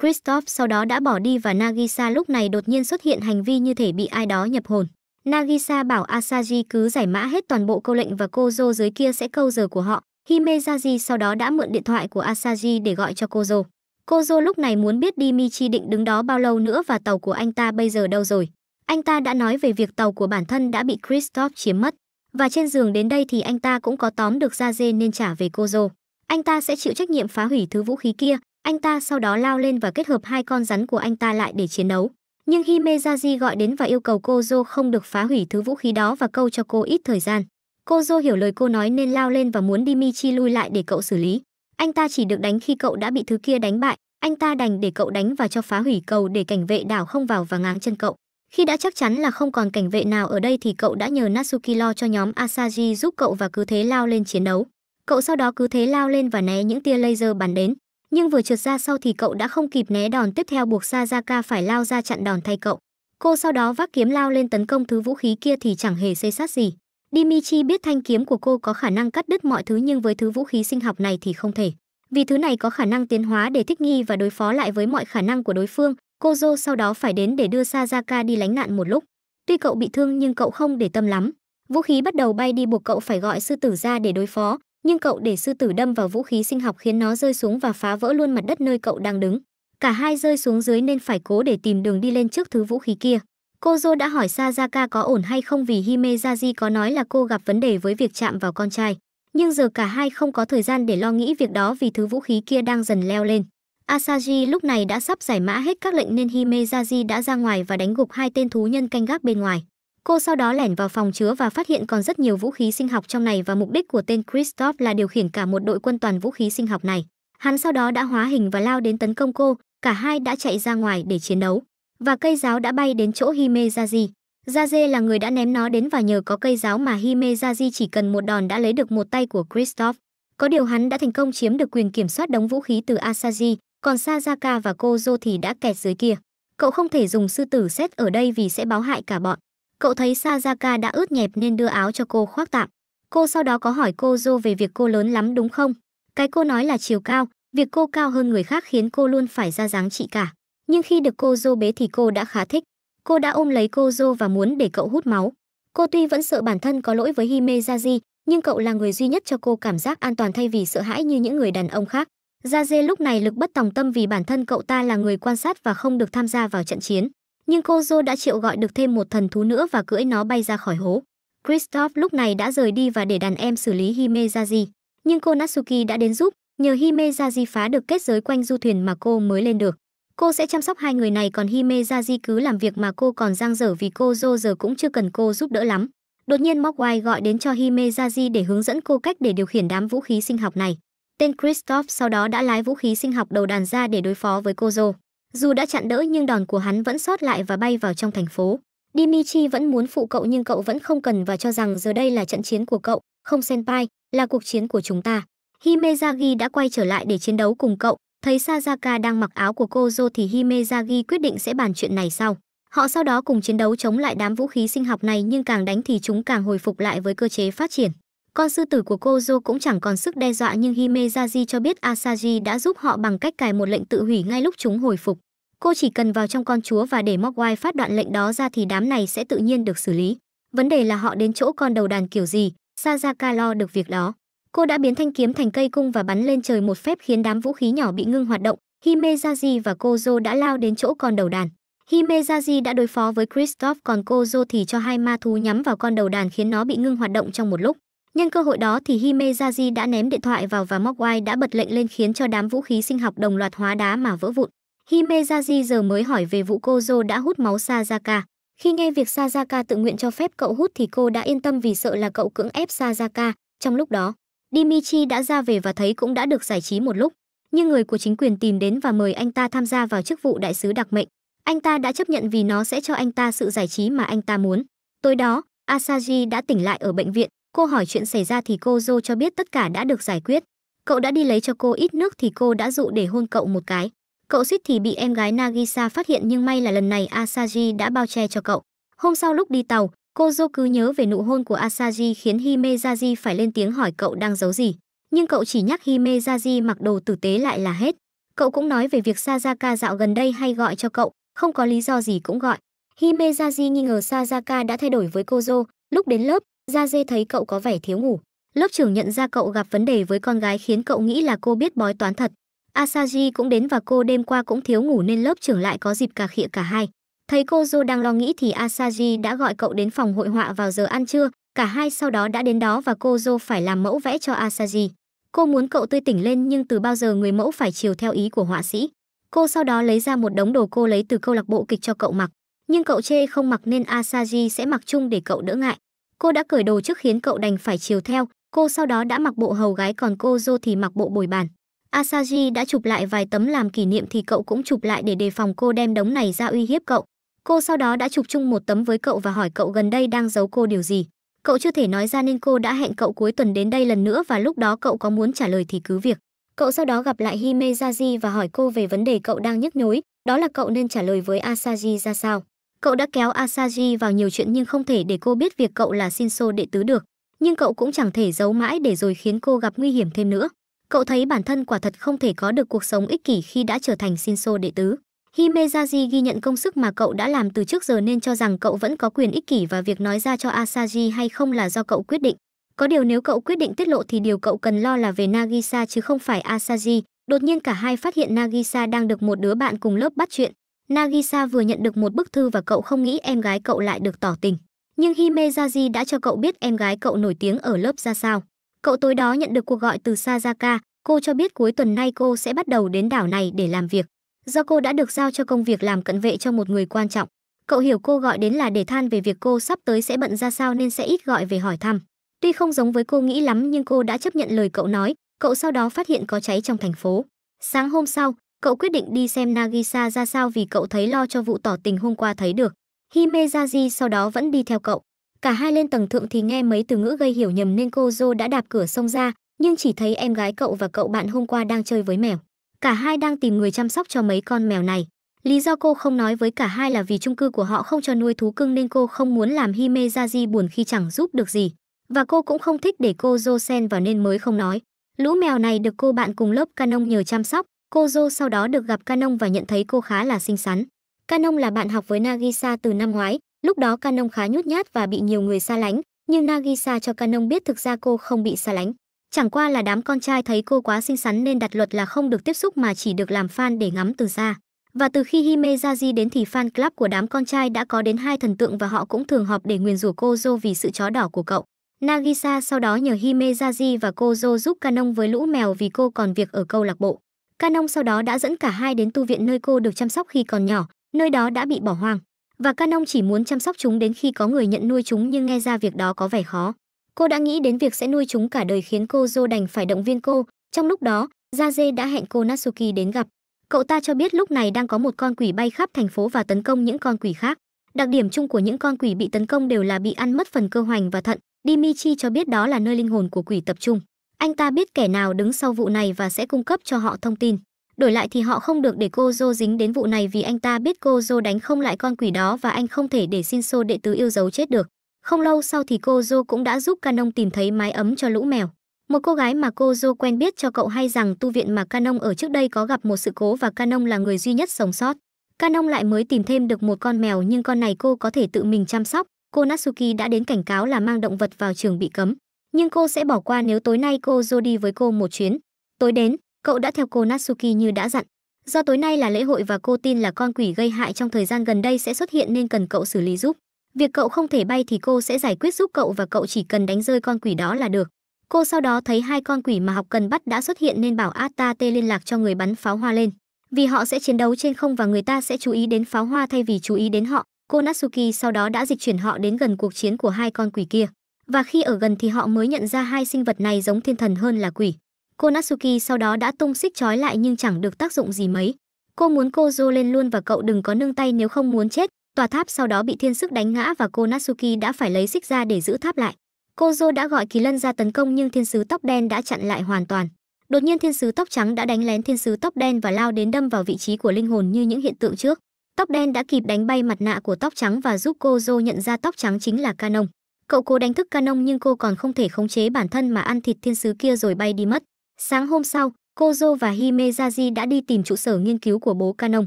Kristoff sau đó đã bỏ đi và Nagisa lúc này đột nhiên xuất hiện hành vi như thể bị ai đó nhập hồn. Nagisa bảo Asaji cứ giải mã hết toàn bộ câu lệnh và cô Kozo dưới kia sẽ câu giờ của họ. Himezaji sau đó đã mượn điện thoại của Asaji để gọi cho cô Kozo. Kozo lúc này muốn biết Dimichi định đứng đó bao lâu nữa và tàu của anh ta bây giờ đâu rồi. Anh ta đã nói về việc tàu của bản thân đã bị Kristoff chiếm mất. Và trên giường đến đây thì anh ta cũng có tóm được ra dê nên trả về cô Kozo. Anh ta sẽ chịu trách nhiệm phá hủy thứ vũ khí kia, anh ta sau đó lao lên và kết hợp hai con rắn của anh ta lại để chiến đấu. Nhưng Himezaji gọi đến và yêu cầu cô Jo không được phá hủy thứ vũ khí đó và câu cho cô ít thời gian. Cô Jo hiểu lời cô nói nên lao lên và muốn Dimichi lui lại để cậu xử lý. Anh ta chỉ được đánh khi cậu đã bị thứ kia đánh bại, anh ta đành để cậu đánh và cho phá hủy cầu để cảnh vệ đảo không vào và ngáng chân cậu. Khi đã chắc chắn là không còn cảnh vệ nào ở đây thì cậu đã nhờ Natsuki lo cho nhóm Asaji giúp cậu và cứ thế lao lên chiến đấu. Cậu sau đó cứ thế lao lên và né những tia laser bắn đến nhưng vừa trượt ra sau thì cậu đã không kịp né đòn tiếp theo buộc Sajaka phải lao ra chặn đòn thay cậu. Cô sau đó vác kiếm lao lên tấn công thứ vũ khí kia thì chẳng hề xây sát gì. Dimichi biết thanh kiếm của cô có khả năng cắt đứt mọi thứ nhưng với thứ vũ khí sinh học này thì không thể. Vì thứ này có khả năng tiến hóa để thích nghi và đối phó lại với mọi khả năng của đối phương, Kozo sau đó phải đến để đưa Sajaka đi lánh nạn một lúc. Tuy cậu bị thương nhưng cậu không để tâm lắm. Vũ khí bắt đầu bay đi buộc cậu phải gọi sư tử ra để đối phó, nhưng cậu để sư tử đâm vào vũ khí sinh học khiến nó rơi xuống và phá vỡ luôn mặt đất nơi cậu đang đứng. Cả hai rơi xuống dưới nên phải cố để tìm đường đi lên trước thứ vũ khí kia. Cô Jo đã hỏi Sayaka có ổn hay không vì Himezaji có nói là cô gặp vấn đề với việc chạm vào con trai. Nhưng giờ cả hai không có thời gian để lo nghĩ việc đó vì thứ vũ khí kia đang dần leo lên. Asaji lúc này đã sắp giải mã hết các lệnh nên Himezaji đã ra ngoài và đánh gục hai tên thú nhân canh gác bên ngoài. Cô sau đó lẻn vào phòng chứa và phát hiện còn rất nhiều vũ khí sinh học trong này và mục đích của tên Christoph là điều khiển cả một đội quân toàn vũ khí sinh học này. Hắn sau đó đã hóa hình và lao đến tấn công cô, cả hai đã chạy ra ngoài để chiến đấu. Và cây giáo đã bay đến chỗ Hime Jaji. Jaji là người đã ném nó đến và nhờ có cây giáo mà Hime Jaji chỉ cần một đòn đã lấy được một tay của Christoph. Có điều hắn đã thành công chiếm được quyền kiểm soát đống vũ khí từ Asaji, còn Sazaka và Kozo thì đã kẹt dưới kia. Cậu không thể dùng sư tử xét ở đây vì sẽ báo hại cả bọn. Cậu thấy sazaka đã ướt nhẹp nên đưa áo cho cô khoác tạm. Cô sau đó có hỏi cô Jo về việc cô lớn lắm đúng không? Cái cô nói là chiều cao, việc cô cao hơn người khác khiến cô luôn phải ra dáng chị cả. Nhưng khi được cô Jo bế thì cô đã khá thích. Cô đã ôm lấy cô Jo và muốn để cậu hút máu. Cô tuy vẫn sợ bản thân có lỗi với Himezaji, nhưng cậu là người duy nhất cho cô cảm giác an toàn thay vì sợ hãi như những người đàn ông khác. Gia lúc này lực bất tòng tâm vì bản thân cậu ta là người quan sát và không được tham gia vào trận chiến nhưng cô Jo đã triệu gọi được thêm một thần thú nữa và cưỡi nó bay ra khỏi hố. Christoph lúc này đã rời đi và để đàn em xử lý Himezaji, nhưng cô Natsuki đã đến giúp, nhờ Himezaji phá được kết giới quanh du thuyền mà cô mới lên được. Cô sẽ chăm sóc hai người này còn Himezaji cứ làm việc mà cô còn giang dở vì cô Jo giờ cũng chưa cần cô giúp đỡ lắm. Đột nhiên Mokwai gọi đến cho Himezaji để hướng dẫn cô cách để điều khiển đám vũ khí sinh học này. Tên Christoph sau đó đã lái vũ khí sinh học đầu đàn ra để đối phó với cô Jo. Dù đã chặn đỡ nhưng đòn của hắn vẫn sót lại và bay vào trong thành phố. Dimitri vẫn muốn phụ cậu nhưng cậu vẫn không cần và cho rằng giờ đây là trận chiến của cậu, không senpai, là cuộc chiến của chúng ta. Himezagi đã quay trở lại để chiến đấu cùng cậu, thấy Sazaka đang mặc áo của Kozo thì Himezagi quyết định sẽ bàn chuyện này sau. Họ sau đó cùng chiến đấu chống lại đám vũ khí sinh học này nhưng càng đánh thì chúng càng hồi phục lại với cơ chế phát triển. Con sư tử của Kozo cũng chẳng còn sức đe dọa nhưng Himezaji cho biết Asagi đã giúp họ bằng cách cài một lệnh tự hủy ngay lúc chúng hồi phục. Cô chỉ cần vào trong con chúa và để Mogwai phát đoạn lệnh đó ra thì đám này sẽ tự nhiên được xử lý. Vấn đề là họ đến chỗ con đầu đàn kiểu gì, Sazaka lo được việc đó. Cô đã biến thanh kiếm thành cây cung và bắn lên trời một phép khiến đám vũ khí nhỏ bị ngưng hoạt động. Himezaji và Kozo đã lao đến chỗ con đầu đàn. Himezaji đã đối phó với Christoph còn Kozo thì cho hai ma thú nhắm vào con đầu đàn khiến nó bị ngưng hoạt động trong một lúc. Nhân cơ hội đó thì Himezaji đã ném điện thoại vào và Mogwai đã bật lệnh lên khiến cho đám vũ khí sinh học đồng loạt hóa đá mà vỡ vụn. Himejaji giờ mới hỏi về vụ cô Jo đã hút máu Sazaka. Khi nghe việc Sazaka tự nguyện cho phép cậu hút thì cô đã yên tâm vì sợ là cậu cưỡng ép Sazaka. Trong lúc đó, Dimichi đã ra về và thấy cũng đã được giải trí một lúc. Nhưng người của chính quyền tìm đến và mời anh ta tham gia vào chức vụ đại sứ đặc mệnh. Anh ta đã chấp nhận vì nó sẽ cho anh ta sự giải trí mà anh ta muốn. Tối đó, Asaji đã tỉnh lại ở bệnh viện. Cô hỏi chuyện xảy ra thì cô Jo cho biết tất cả đã được giải quyết. Cậu đã đi lấy cho cô ít nước thì cô đã dụ để hôn cậu một cái. Cậu suýt thì bị em gái Nagisa phát hiện nhưng may là lần này Asaji đã bao che cho cậu. Hôm sau lúc đi tàu, cô Kozo cứ nhớ về nụ hôn của Asaji khiến Himezaji phải lên tiếng hỏi cậu đang giấu gì. Nhưng cậu chỉ nhắc Himezaji mặc đồ tử tế lại là hết. Cậu cũng nói về việc Sazaka dạo gần đây hay gọi cho cậu, không có lý do gì cũng gọi. Himezaji nghi ngờ Sazaka đã thay đổi với cô Kozo, lúc đến lớp, Jaze thấy cậu có vẻ thiếu ngủ. Lớp trưởng nhận ra cậu gặp vấn đề với con gái khiến cậu nghĩ là cô biết bói toán thật. Asaji cũng đến và cô đêm qua cũng thiếu ngủ nên lớp trưởng lại có dịp cà khịa cả hai. Thấy cô Jo đang lo nghĩ thì Asaji đã gọi cậu đến phòng hội họa vào giờ ăn trưa, cả hai sau đó đã đến đó và cô Jo phải làm mẫu vẽ cho Asaji. Cô muốn cậu tươi tỉnh lên nhưng từ bao giờ người mẫu phải chiều theo ý của họa sĩ. Cô sau đó lấy ra một đống đồ cô lấy từ câu lạc bộ kịch cho cậu mặc, nhưng cậu chê không mặc nên Asaji sẽ mặc chung để cậu đỡ ngại. Cô đã cởi đồ trước khiến cậu đành phải chiều theo, cô sau đó đã mặc bộ hầu gái còn cô Jo thì mặc bộ bồi bàn. Asaji đã chụp lại vài tấm làm kỷ niệm thì cậu cũng chụp lại để đề phòng cô đem đống này ra uy hiếp cậu. Cô sau đó đã chụp chung một tấm với cậu và hỏi cậu gần đây đang giấu cô điều gì. Cậu chưa thể nói ra nên cô đã hẹn cậu cuối tuần đến đây lần nữa và lúc đó cậu có muốn trả lời thì cứ việc. Cậu sau đó gặp lại Himezaji và hỏi cô về vấn đề cậu đang nhức nhối, đó là cậu nên trả lời với Asaji ra sao. Cậu đã kéo Asaji vào nhiều chuyện nhưng không thể để cô biết việc cậu là Shinso đệ tứ được, nhưng cậu cũng chẳng thể giấu mãi để rồi khiến cô gặp nguy hiểm thêm nữa. Cậu thấy bản thân quả thật không thể có được cuộc sống ích kỷ khi đã trở thành Shinso đệ tứ. Himezaji ghi nhận công sức mà cậu đã làm từ trước giờ nên cho rằng cậu vẫn có quyền ích kỷ và việc nói ra cho Asaji hay không là do cậu quyết định. Có điều nếu cậu quyết định tiết lộ thì điều cậu cần lo là về Nagisa chứ không phải Asaji. Đột nhiên cả hai phát hiện Nagisa đang được một đứa bạn cùng lớp bắt chuyện. Nagisa vừa nhận được một bức thư và cậu không nghĩ em gái cậu lại được tỏ tình. Nhưng Himezaji đã cho cậu biết em gái cậu nổi tiếng ở lớp ra sao. Cậu tối đó nhận được cuộc gọi từ Sazaka, cô cho biết cuối tuần nay cô sẽ bắt đầu đến đảo này để làm việc. Do cô đã được giao cho công việc làm cận vệ cho một người quan trọng, cậu hiểu cô gọi đến là để than về việc cô sắp tới sẽ bận ra sao nên sẽ ít gọi về hỏi thăm. Tuy không giống với cô nghĩ lắm nhưng cô đã chấp nhận lời cậu nói, cậu sau đó phát hiện có cháy trong thành phố. Sáng hôm sau, cậu quyết định đi xem Nagisa ra sao vì cậu thấy lo cho vụ tỏ tình hôm qua thấy được. Himezaji sau đó vẫn đi theo cậu. Cả hai lên tầng thượng thì nghe mấy từ ngữ gây hiểu nhầm nên cô Jo đã đạp cửa xông ra, nhưng chỉ thấy em gái cậu và cậu bạn hôm qua đang chơi với mèo. Cả hai đang tìm người chăm sóc cho mấy con mèo này. Lý do cô không nói với cả hai là vì chung cư của họ không cho nuôi thú cưng nên cô không muốn làm Himezaji buồn khi chẳng giúp được gì. Và cô cũng không thích để cô Jo sen vào nên mới không nói. Lũ mèo này được cô bạn cùng lớp Canon nhờ chăm sóc, cô Jo sau đó được gặp Canon và nhận thấy cô khá là xinh xắn. Canon là bạn học với Nagisa từ năm ngoái, Lúc đó Canon khá nhút nhát và bị nhiều người xa lánh, nhưng Nagisa cho Canon biết thực ra cô không bị xa lánh. Chẳng qua là đám con trai thấy cô quá xinh xắn nên đặt luật là không được tiếp xúc mà chỉ được làm fan để ngắm từ xa. Và từ khi Hime Jaji đến thì fan club của đám con trai đã có đến hai thần tượng và họ cũng thường họp để nguyền rủa cô zo vì sự chó đỏ của cậu. Nagisa sau đó nhờ Hime Jaji và cô zo giúp Canon với lũ mèo vì cô còn việc ở câu lạc bộ. Canon sau đó đã dẫn cả hai đến tu viện nơi cô được chăm sóc khi còn nhỏ, nơi đó đã bị bỏ hoang và Canon chỉ muốn chăm sóc chúng đến khi có người nhận nuôi chúng nhưng nghe ra việc đó có vẻ khó. Cô đã nghĩ đến việc sẽ nuôi chúng cả đời khiến cô Jo đành phải động viên cô. Trong lúc đó, Jaze đã hẹn cô Natsuki đến gặp. Cậu ta cho biết lúc này đang có một con quỷ bay khắp thành phố và tấn công những con quỷ khác. Đặc điểm chung của những con quỷ bị tấn công đều là bị ăn mất phần cơ hoành và thận. dimichi cho biết đó là nơi linh hồn của quỷ tập trung. Anh ta biết kẻ nào đứng sau vụ này và sẽ cung cấp cho họ thông tin. Đổi lại thì họ không được để cô Dô dính đến vụ này vì anh ta biết cô Dô đánh không lại con quỷ đó và anh không thể để Shinso đệ tứ yêu dấu chết được. Không lâu sau thì cô Dô cũng đã giúp Canon tìm thấy mái ấm cho lũ mèo. Một cô gái mà cô Dô quen biết cho cậu hay rằng tu viện mà Canon ở trước đây có gặp một sự cố và Canon là người duy nhất sống sót. Canon lại mới tìm thêm được một con mèo nhưng con này cô có thể tự mình chăm sóc. Cô Natsuki đã đến cảnh cáo là mang động vật vào trường bị cấm. Nhưng cô sẽ bỏ qua nếu tối nay cô Dô đi với cô một chuyến. Tối đến, cậu đã theo cô Natsuki như đã dặn. Do tối nay là lễ hội và cô tin là con quỷ gây hại trong thời gian gần đây sẽ xuất hiện nên cần cậu xử lý giúp. Việc cậu không thể bay thì cô sẽ giải quyết giúp cậu và cậu chỉ cần đánh rơi con quỷ đó là được. Cô sau đó thấy hai con quỷ mà học cần bắt đã xuất hiện nên bảo Atate liên lạc cho người bắn pháo hoa lên. Vì họ sẽ chiến đấu trên không và người ta sẽ chú ý đến pháo hoa thay vì chú ý đến họ. Cô Natsuki sau đó đã dịch chuyển họ đến gần cuộc chiến của hai con quỷ kia. Và khi ở gần thì họ mới nhận ra hai sinh vật này giống thiên thần hơn là quỷ. Cô Natsuki sau đó đã tung xích chói lại nhưng chẳng được tác dụng gì mấy. Cô muốn cô dô lên luôn và cậu đừng có nâng tay nếu không muốn chết. Tòa tháp sau đó bị thiên sức đánh ngã và cô Natsuki đã phải lấy xích ra để giữ tháp lại. Cô dô đã gọi kỳ lân ra tấn công nhưng thiên sứ tóc đen đã chặn lại hoàn toàn. Đột nhiên thiên sứ tóc trắng đã đánh lén thiên sứ tóc đen và lao đến đâm vào vị trí của linh hồn như những hiện tượng trước. Tóc đen đã kịp đánh bay mặt nạ của tóc trắng và giúp cô dô nhận ra tóc trắng chính là Canon. Cậu cố đánh thức Canon nhưng cô còn không thể khống chế bản thân mà ăn thịt thiên sứ kia rồi bay đi mất. Sáng hôm sau, Kozo và Himezaji đã đi tìm trụ sở nghiên cứu của bố Canon.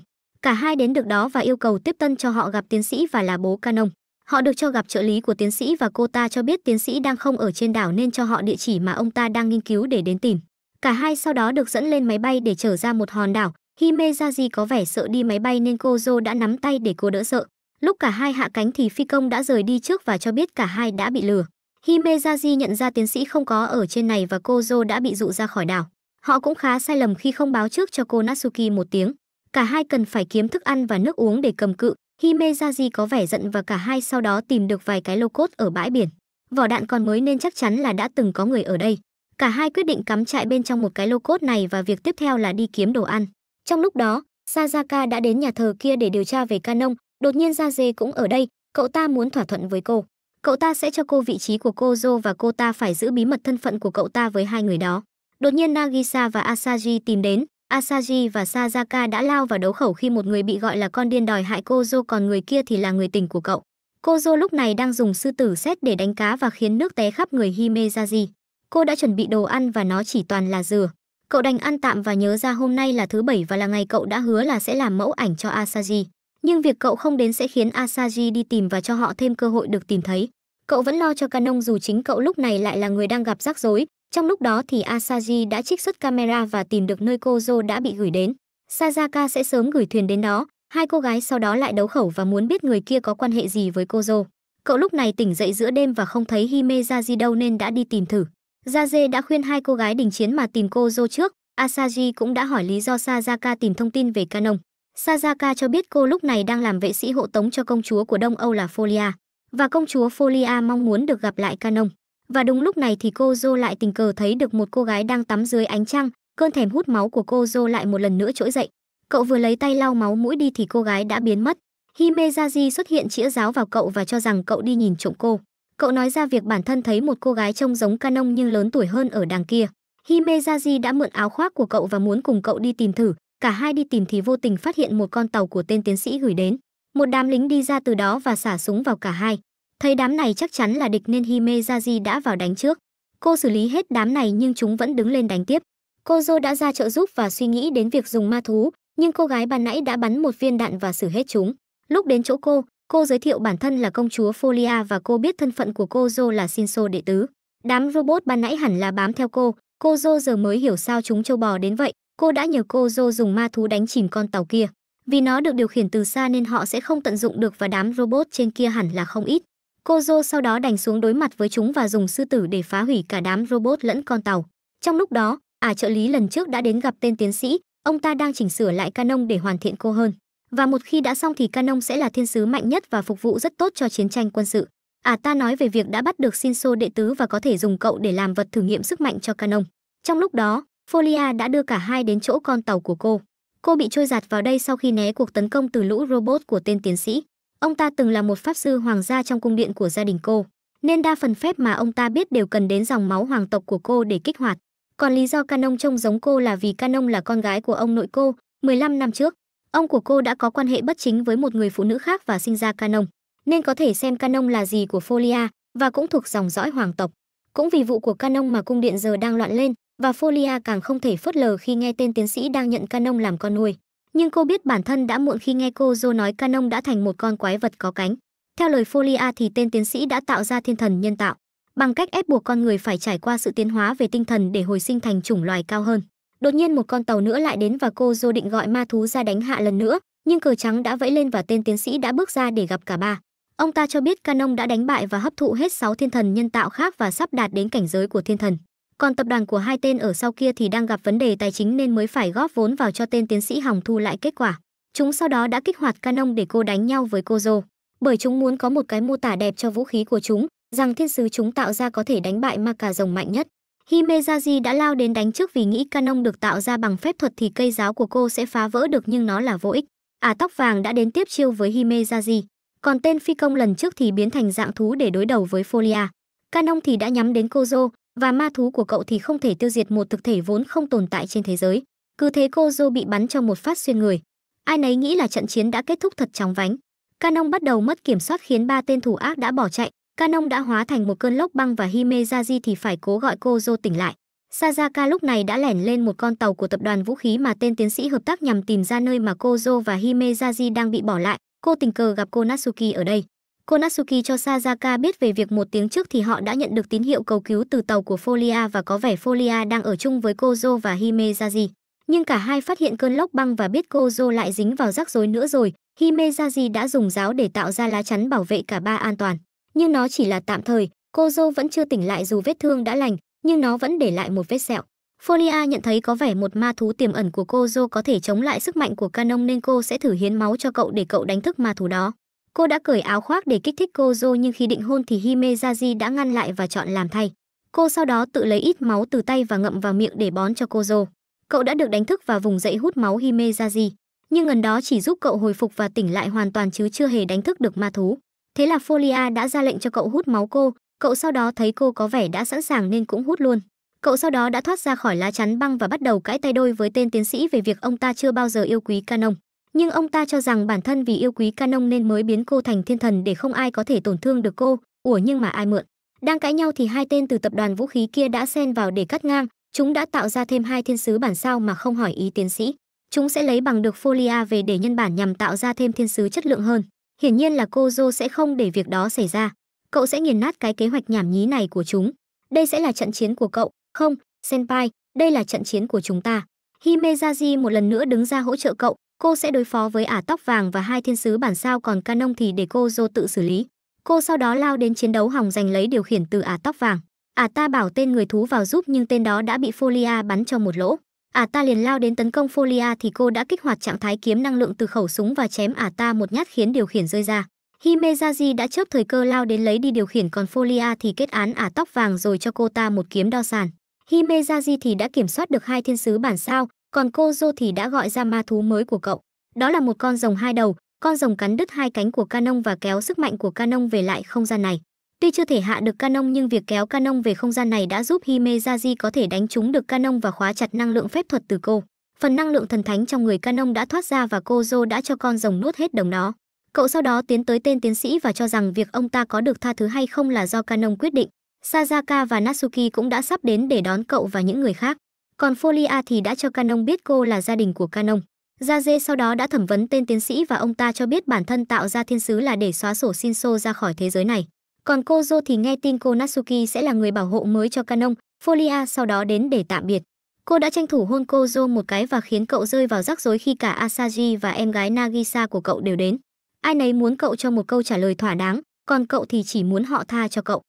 Cả hai đến được đó và yêu cầu tiếp tân cho họ gặp tiến sĩ và là bố Canon. Họ được cho gặp trợ lý của tiến sĩ và cô ta cho biết tiến sĩ đang không ở trên đảo nên cho họ địa chỉ mà ông ta đang nghiên cứu để đến tìm. Cả hai sau đó được dẫn lên máy bay để trở ra một hòn đảo. Himezaji có vẻ sợ đi máy bay nên Kozo đã nắm tay để cô đỡ sợ. Lúc cả hai hạ cánh thì phi công đã rời đi trước và cho biết cả hai đã bị lừa. Himejaji nhận ra tiến sĩ không có ở trên này và cô Jo đã bị dụ ra khỏi đảo. Họ cũng khá sai lầm khi không báo trước cho cô Natsuki một tiếng. Cả hai cần phải kiếm thức ăn và nước uống để cầm cự. Himejaji có vẻ giận và cả hai sau đó tìm được vài cái lô cốt ở bãi biển. Vỏ đạn còn mới nên chắc chắn là đã từng có người ở đây. Cả hai quyết định cắm trại bên trong một cái lô cốt này và việc tiếp theo là đi kiếm đồ ăn. Trong lúc đó, Sazaka đã đến nhà thờ kia để điều tra về Canon, đột nhiên Jaze cũng ở đây, cậu ta muốn thỏa thuận với cô. Cậu ta sẽ cho cô vị trí của cô Jo và cô ta phải giữ bí mật thân phận của cậu ta với hai người đó. Đột nhiên Nagisa và Asaji tìm đến, Asaji và Sazaka đã lao vào đấu khẩu khi một người bị gọi là con điên đòi hại cô Jo còn người kia thì là người tình của cậu. Cô Jo lúc này đang dùng sư tử xét để đánh cá và khiến nước té khắp người Himezaji. Cô đã chuẩn bị đồ ăn và nó chỉ toàn là dừa. Cậu đành ăn tạm và nhớ ra hôm nay là thứ bảy và là ngày cậu đã hứa là sẽ làm mẫu ảnh cho Asaji. Nhưng việc cậu không đến sẽ khiến Asaji đi tìm và cho họ thêm cơ hội được tìm thấy cậu vẫn lo cho Canon dù chính cậu lúc này lại là người đang gặp rắc rối. Trong lúc đó thì Asaji đã trích xuất camera và tìm được nơi cô Jo đã bị gửi đến. Sayaka sẽ sớm gửi thuyền đến đó. Hai cô gái sau đó lại đấu khẩu và muốn biết người kia có quan hệ gì với cô Jo. Cậu lúc này tỉnh dậy giữa đêm và không thấy Hime Jaji đâu nên đã đi tìm thử. Jaje đã khuyên hai cô gái đình chiến mà tìm cô Jo trước. Asaji cũng đã hỏi lý do Sayaka tìm thông tin về Canon. Sayaka cho biết cô lúc này đang làm vệ sĩ hộ tống cho công chúa của Đông Âu là Folia và công chúa Folia mong muốn được gặp lại Canon. Và đúng lúc này thì cô Dô lại tình cờ thấy được một cô gái đang tắm dưới ánh trăng, cơn thèm hút máu của cô Dô lại một lần nữa trỗi dậy. Cậu vừa lấy tay lau máu mũi đi thì cô gái đã biến mất. Himezaji xuất hiện chĩa giáo vào cậu và cho rằng cậu đi nhìn trộm cô. Cậu nói ra việc bản thân thấy một cô gái trông giống Canon nhưng lớn tuổi hơn ở đằng kia. Himezaji đã mượn áo khoác của cậu và muốn cùng cậu đi tìm thử, cả hai đi tìm thì vô tình phát hiện một con tàu của tên tiến sĩ gửi đến. Một đám lính đi ra từ đó và xả súng vào cả hai. Thấy đám này chắc chắn là địch nên Hime Jaji đã vào đánh trước. Cô xử lý hết đám này nhưng chúng vẫn đứng lên đánh tiếp. Cô Jo đã ra trợ giúp và suy nghĩ đến việc dùng ma thú, nhưng cô gái ban nãy đã bắn một viên đạn và xử hết chúng. Lúc đến chỗ cô, cô giới thiệu bản thân là công chúa Folia và cô biết thân phận của cô Jo là Shinso đệ tứ. Đám robot ban nãy hẳn là bám theo cô, cô Jo giờ mới hiểu sao chúng châu bò đến vậy. Cô đã nhờ cô Jo dùng ma thú đánh chìm con tàu kia. Vì nó được điều khiển từ xa nên họ sẽ không tận dụng được và đám robot trên kia hẳn là không ít. Kozo sau đó đành xuống đối mặt với chúng và dùng sư tử để phá hủy cả đám robot lẫn con tàu. Trong lúc đó, ả à trợ lý lần trước đã đến gặp tên tiến sĩ, ông ta đang chỉnh sửa lại canon để hoàn thiện cô hơn. Và một khi đã xong thì canon sẽ là thiên sứ mạnh nhất và phục vụ rất tốt cho chiến tranh quân sự. Ả à ta nói về việc đã bắt được Shinso đệ tứ và có thể dùng cậu để làm vật thử nghiệm sức mạnh cho canon. Trong lúc đó, Folia đã đưa cả hai đến chỗ con tàu của cô. Cô bị trôi giạt vào đây sau khi né cuộc tấn công từ lũ robot của tên tiến sĩ. Ông ta từng là một pháp sư hoàng gia trong cung điện của gia đình cô, nên đa phần phép mà ông ta biết đều cần đến dòng máu hoàng tộc của cô để kích hoạt. Còn lý do Canon trông giống cô là vì Canon là con gái của ông nội cô, 15 năm trước. Ông của cô đã có quan hệ bất chính với một người phụ nữ khác và sinh ra Canon, nên có thể xem Canon là gì của Folia và cũng thuộc dòng dõi hoàng tộc. Cũng vì vụ của Canon mà cung điện giờ đang loạn lên, và Folia càng không thể phớt lờ khi nghe tên tiến sĩ đang nhận Canon làm con nuôi. Nhưng cô biết bản thân đã muộn khi nghe cô Jo nói Canon đã thành một con quái vật có cánh. Theo lời Folia thì tên tiến sĩ đã tạo ra thiên thần nhân tạo, bằng cách ép buộc con người phải trải qua sự tiến hóa về tinh thần để hồi sinh thành chủng loài cao hơn. Đột nhiên một con tàu nữa lại đến và cô Jo định gọi ma thú ra đánh hạ lần nữa, nhưng cờ trắng đã vẫy lên và tên tiến sĩ đã bước ra để gặp cả ba. Ông ta cho biết Canon đã đánh bại và hấp thụ hết 6 thiên thần nhân tạo khác và sắp đạt đến cảnh giới của thiên thần. Còn tập đoàn của hai tên ở sau kia thì đang gặp vấn đề tài chính nên mới phải góp vốn vào cho tên tiến sĩ Hồng thu lại kết quả. Chúng sau đó đã kích hoạt Canon để cô đánh nhau với cô Dô, bởi chúng muốn có một cái mô tả đẹp cho vũ khí của chúng, rằng thiên sứ chúng tạo ra có thể đánh bại ma cà rồng mạnh nhất. Himezaji đã lao đến đánh trước vì nghĩ Canon được tạo ra bằng phép thuật thì cây giáo của cô sẽ phá vỡ được nhưng nó là vô ích. À tóc vàng đã đến tiếp chiêu với Himezaji, còn tên phi công lần trước thì biến thành dạng thú để đối đầu với Folia. Canon thì đã nhắm đến Kozo, và ma thú của cậu thì không thể tiêu diệt một thực thể vốn không tồn tại trên thế giới. Cứ thế cô Dô bị bắn cho một phát xuyên người. Ai nấy nghĩ là trận chiến đã kết thúc thật chóng vánh. Canon bắt đầu mất kiểm soát khiến ba tên thủ ác đã bỏ chạy. Canon đã hóa thành một cơn lốc băng và Himezaji thì phải cố gọi cô Dô tỉnh lại. Sazaka lúc này đã lẻn lên một con tàu của tập đoàn vũ khí mà tên tiến sĩ hợp tác nhằm tìm ra nơi mà cô Dô và Himezaji đang bị bỏ lại. Cô tình cờ gặp cô Natsuki ở đây. Konatsuki cho Sazaka biết về việc một tiếng trước thì họ đã nhận được tín hiệu cầu cứu từ tàu của Folia và có vẻ Folia đang ở chung với Kozo và Himezaji. Nhưng cả hai phát hiện cơn lốc băng và biết Kozo lại dính vào rắc rối nữa rồi. Himezaji đã dùng giáo để tạo ra lá chắn bảo vệ cả ba an toàn. Nhưng nó chỉ là tạm thời, Kozo vẫn chưa tỉnh lại dù vết thương đã lành, nhưng nó vẫn để lại một vết sẹo. Folia nhận thấy có vẻ một ma thú tiềm ẩn của Kozo có thể chống lại sức mạnh của Canon nên cô sẽ thử hiến máu cho cậu để cậu đánh thức ma thú đó. Cô đã cởi áo khoác để kích thích Gojo nhưng khi định hôn thì Himezaji đã ngăn lại và chọn làm thay. Cô sau đó tự lấy ít máu từ tay và ngậm vào miệng để bón cho Gojo. Cậu đã được đánh thức và vùng dậy hút máu Himezaji, nhưng ngần đó chỉ giúp cậu hồi phục và tỉnh lại hoàn toàn chứ chưa hề đánh thức được ma thú. Thế là Folia đã ra lệnh cho cậu hút máu cô, cậu sau đó thấy cô có vẻ đã sẵn sàng nên cũng hút luôn. Cậu sau đó đã thoát ra khỏi lá chắn băng và bắt đầu cãi tay đôi với tên tiến sĩ về việc ông ta chưa bao giờ yêu quý Canon nhưng ông ta cho rằng bản thân vì yêu quý Canon nên mới biến cô thành thiên thần để không ai có thể tổn thương được cô, ủa nhưng mà ai mượn. Đang cãi nhau thì hai tên từ tập đoàn vũ khí kia đã xen vào để cắt ngang, chúng đã tạo ra thêm hai thiên sứ bản sao mà không hỏi ý tiến sĩ. Chúng sẽ lấy bằng được Folia về để nhân bản nhằm tạo ra thêm thiên sứ chất lượng hơn. Hiển nhiên là cô Jo sẽ không để việc đó xảy ra. Cậu sẽ nghiền nát cái kế hoạch nhảm nhí này của chúng. Đây sẽ là trận chiến của cậu, không, Senpai, đây là trận chiến của chúng ta. Himezaji một lần nữa đứng ra hỗ trợ cậu, Cô sẽ đối phó với ả tóc vàng và hai thiên sứ bản sao còn Canon thì để cô Dô tự xử lý. Cô sau đó lao đến chiến đấu hòng giành lấy điều khiển từ ả tóc vàng. Ả ta bảo tên người thú vào giúp nhưng tên đó đã bị Folia bắn cho một lỗ. Ả ta liền lao đến tấn công Folia thì cô đã kích hoạt trạng thái kiếm năng lượng từ khẩu súng và chém ả ta một nhát khiến điều khiển rơi ra. Himezaji đã chớp thời cơ lao đến lấy đi điều khiển còn Folia thì kết án ả tóc vàng rồi cho cô ta một kiếm đo sàn. Himezaji thì đã kiểm soát được hai thiên sứ bản sao, còn cô Dô thì đã gọi ra ma thú mới của cậu. Đó là một con rồng hai đầu, con rồng cắn đứt hai cánh của Canon và kéo sức mạnh của Canon về lại không gian này. Tuy chưa thể hạ được Canon nhưng việc kéo Canon về không gian này đã giúp Himezaji có thể đánh trúng được Canon và khóa chặt năng lượng phép thuật từ cô. Phần năng lượng thần thánh trong người Canon đã thoát ra và cô Dô đã cho con rồng nuốt hết đồng nó. Cậu sau đó tiến tới tên tiến sĩ và cho rằng việc ông ta có được tha thứ hay không là do Canon quyết định. Sazaka và Natsuki cũng đã sắp đến để đón cậu và những người khác. Còn Folia thì đã cho Canon biết cô là gia đình của Canon. Gia Dê sau đó đã thẩm vấn tên tiến sĩ và ông ta cho biết bản thân tạo ra thiên sứ là để xóa sổ Shinso ra khỏi thế giới này. Còn cô Jo thì nghe tin cô Natsuki sẽ là người bảo hộ mới cho Canon, Folia sau đó đến để tạm biệt. Cô đã tranh thủ hôn cô Jo một cái và khiến cậu rơi vào rắc rối khi cả Asagi và em gái Nagisa của cậu đều đến. Ai nấy muốn cậu cho một câu trả lời thỏa đáng, còn cậu thì chỉ muốn họ tha cho cậu.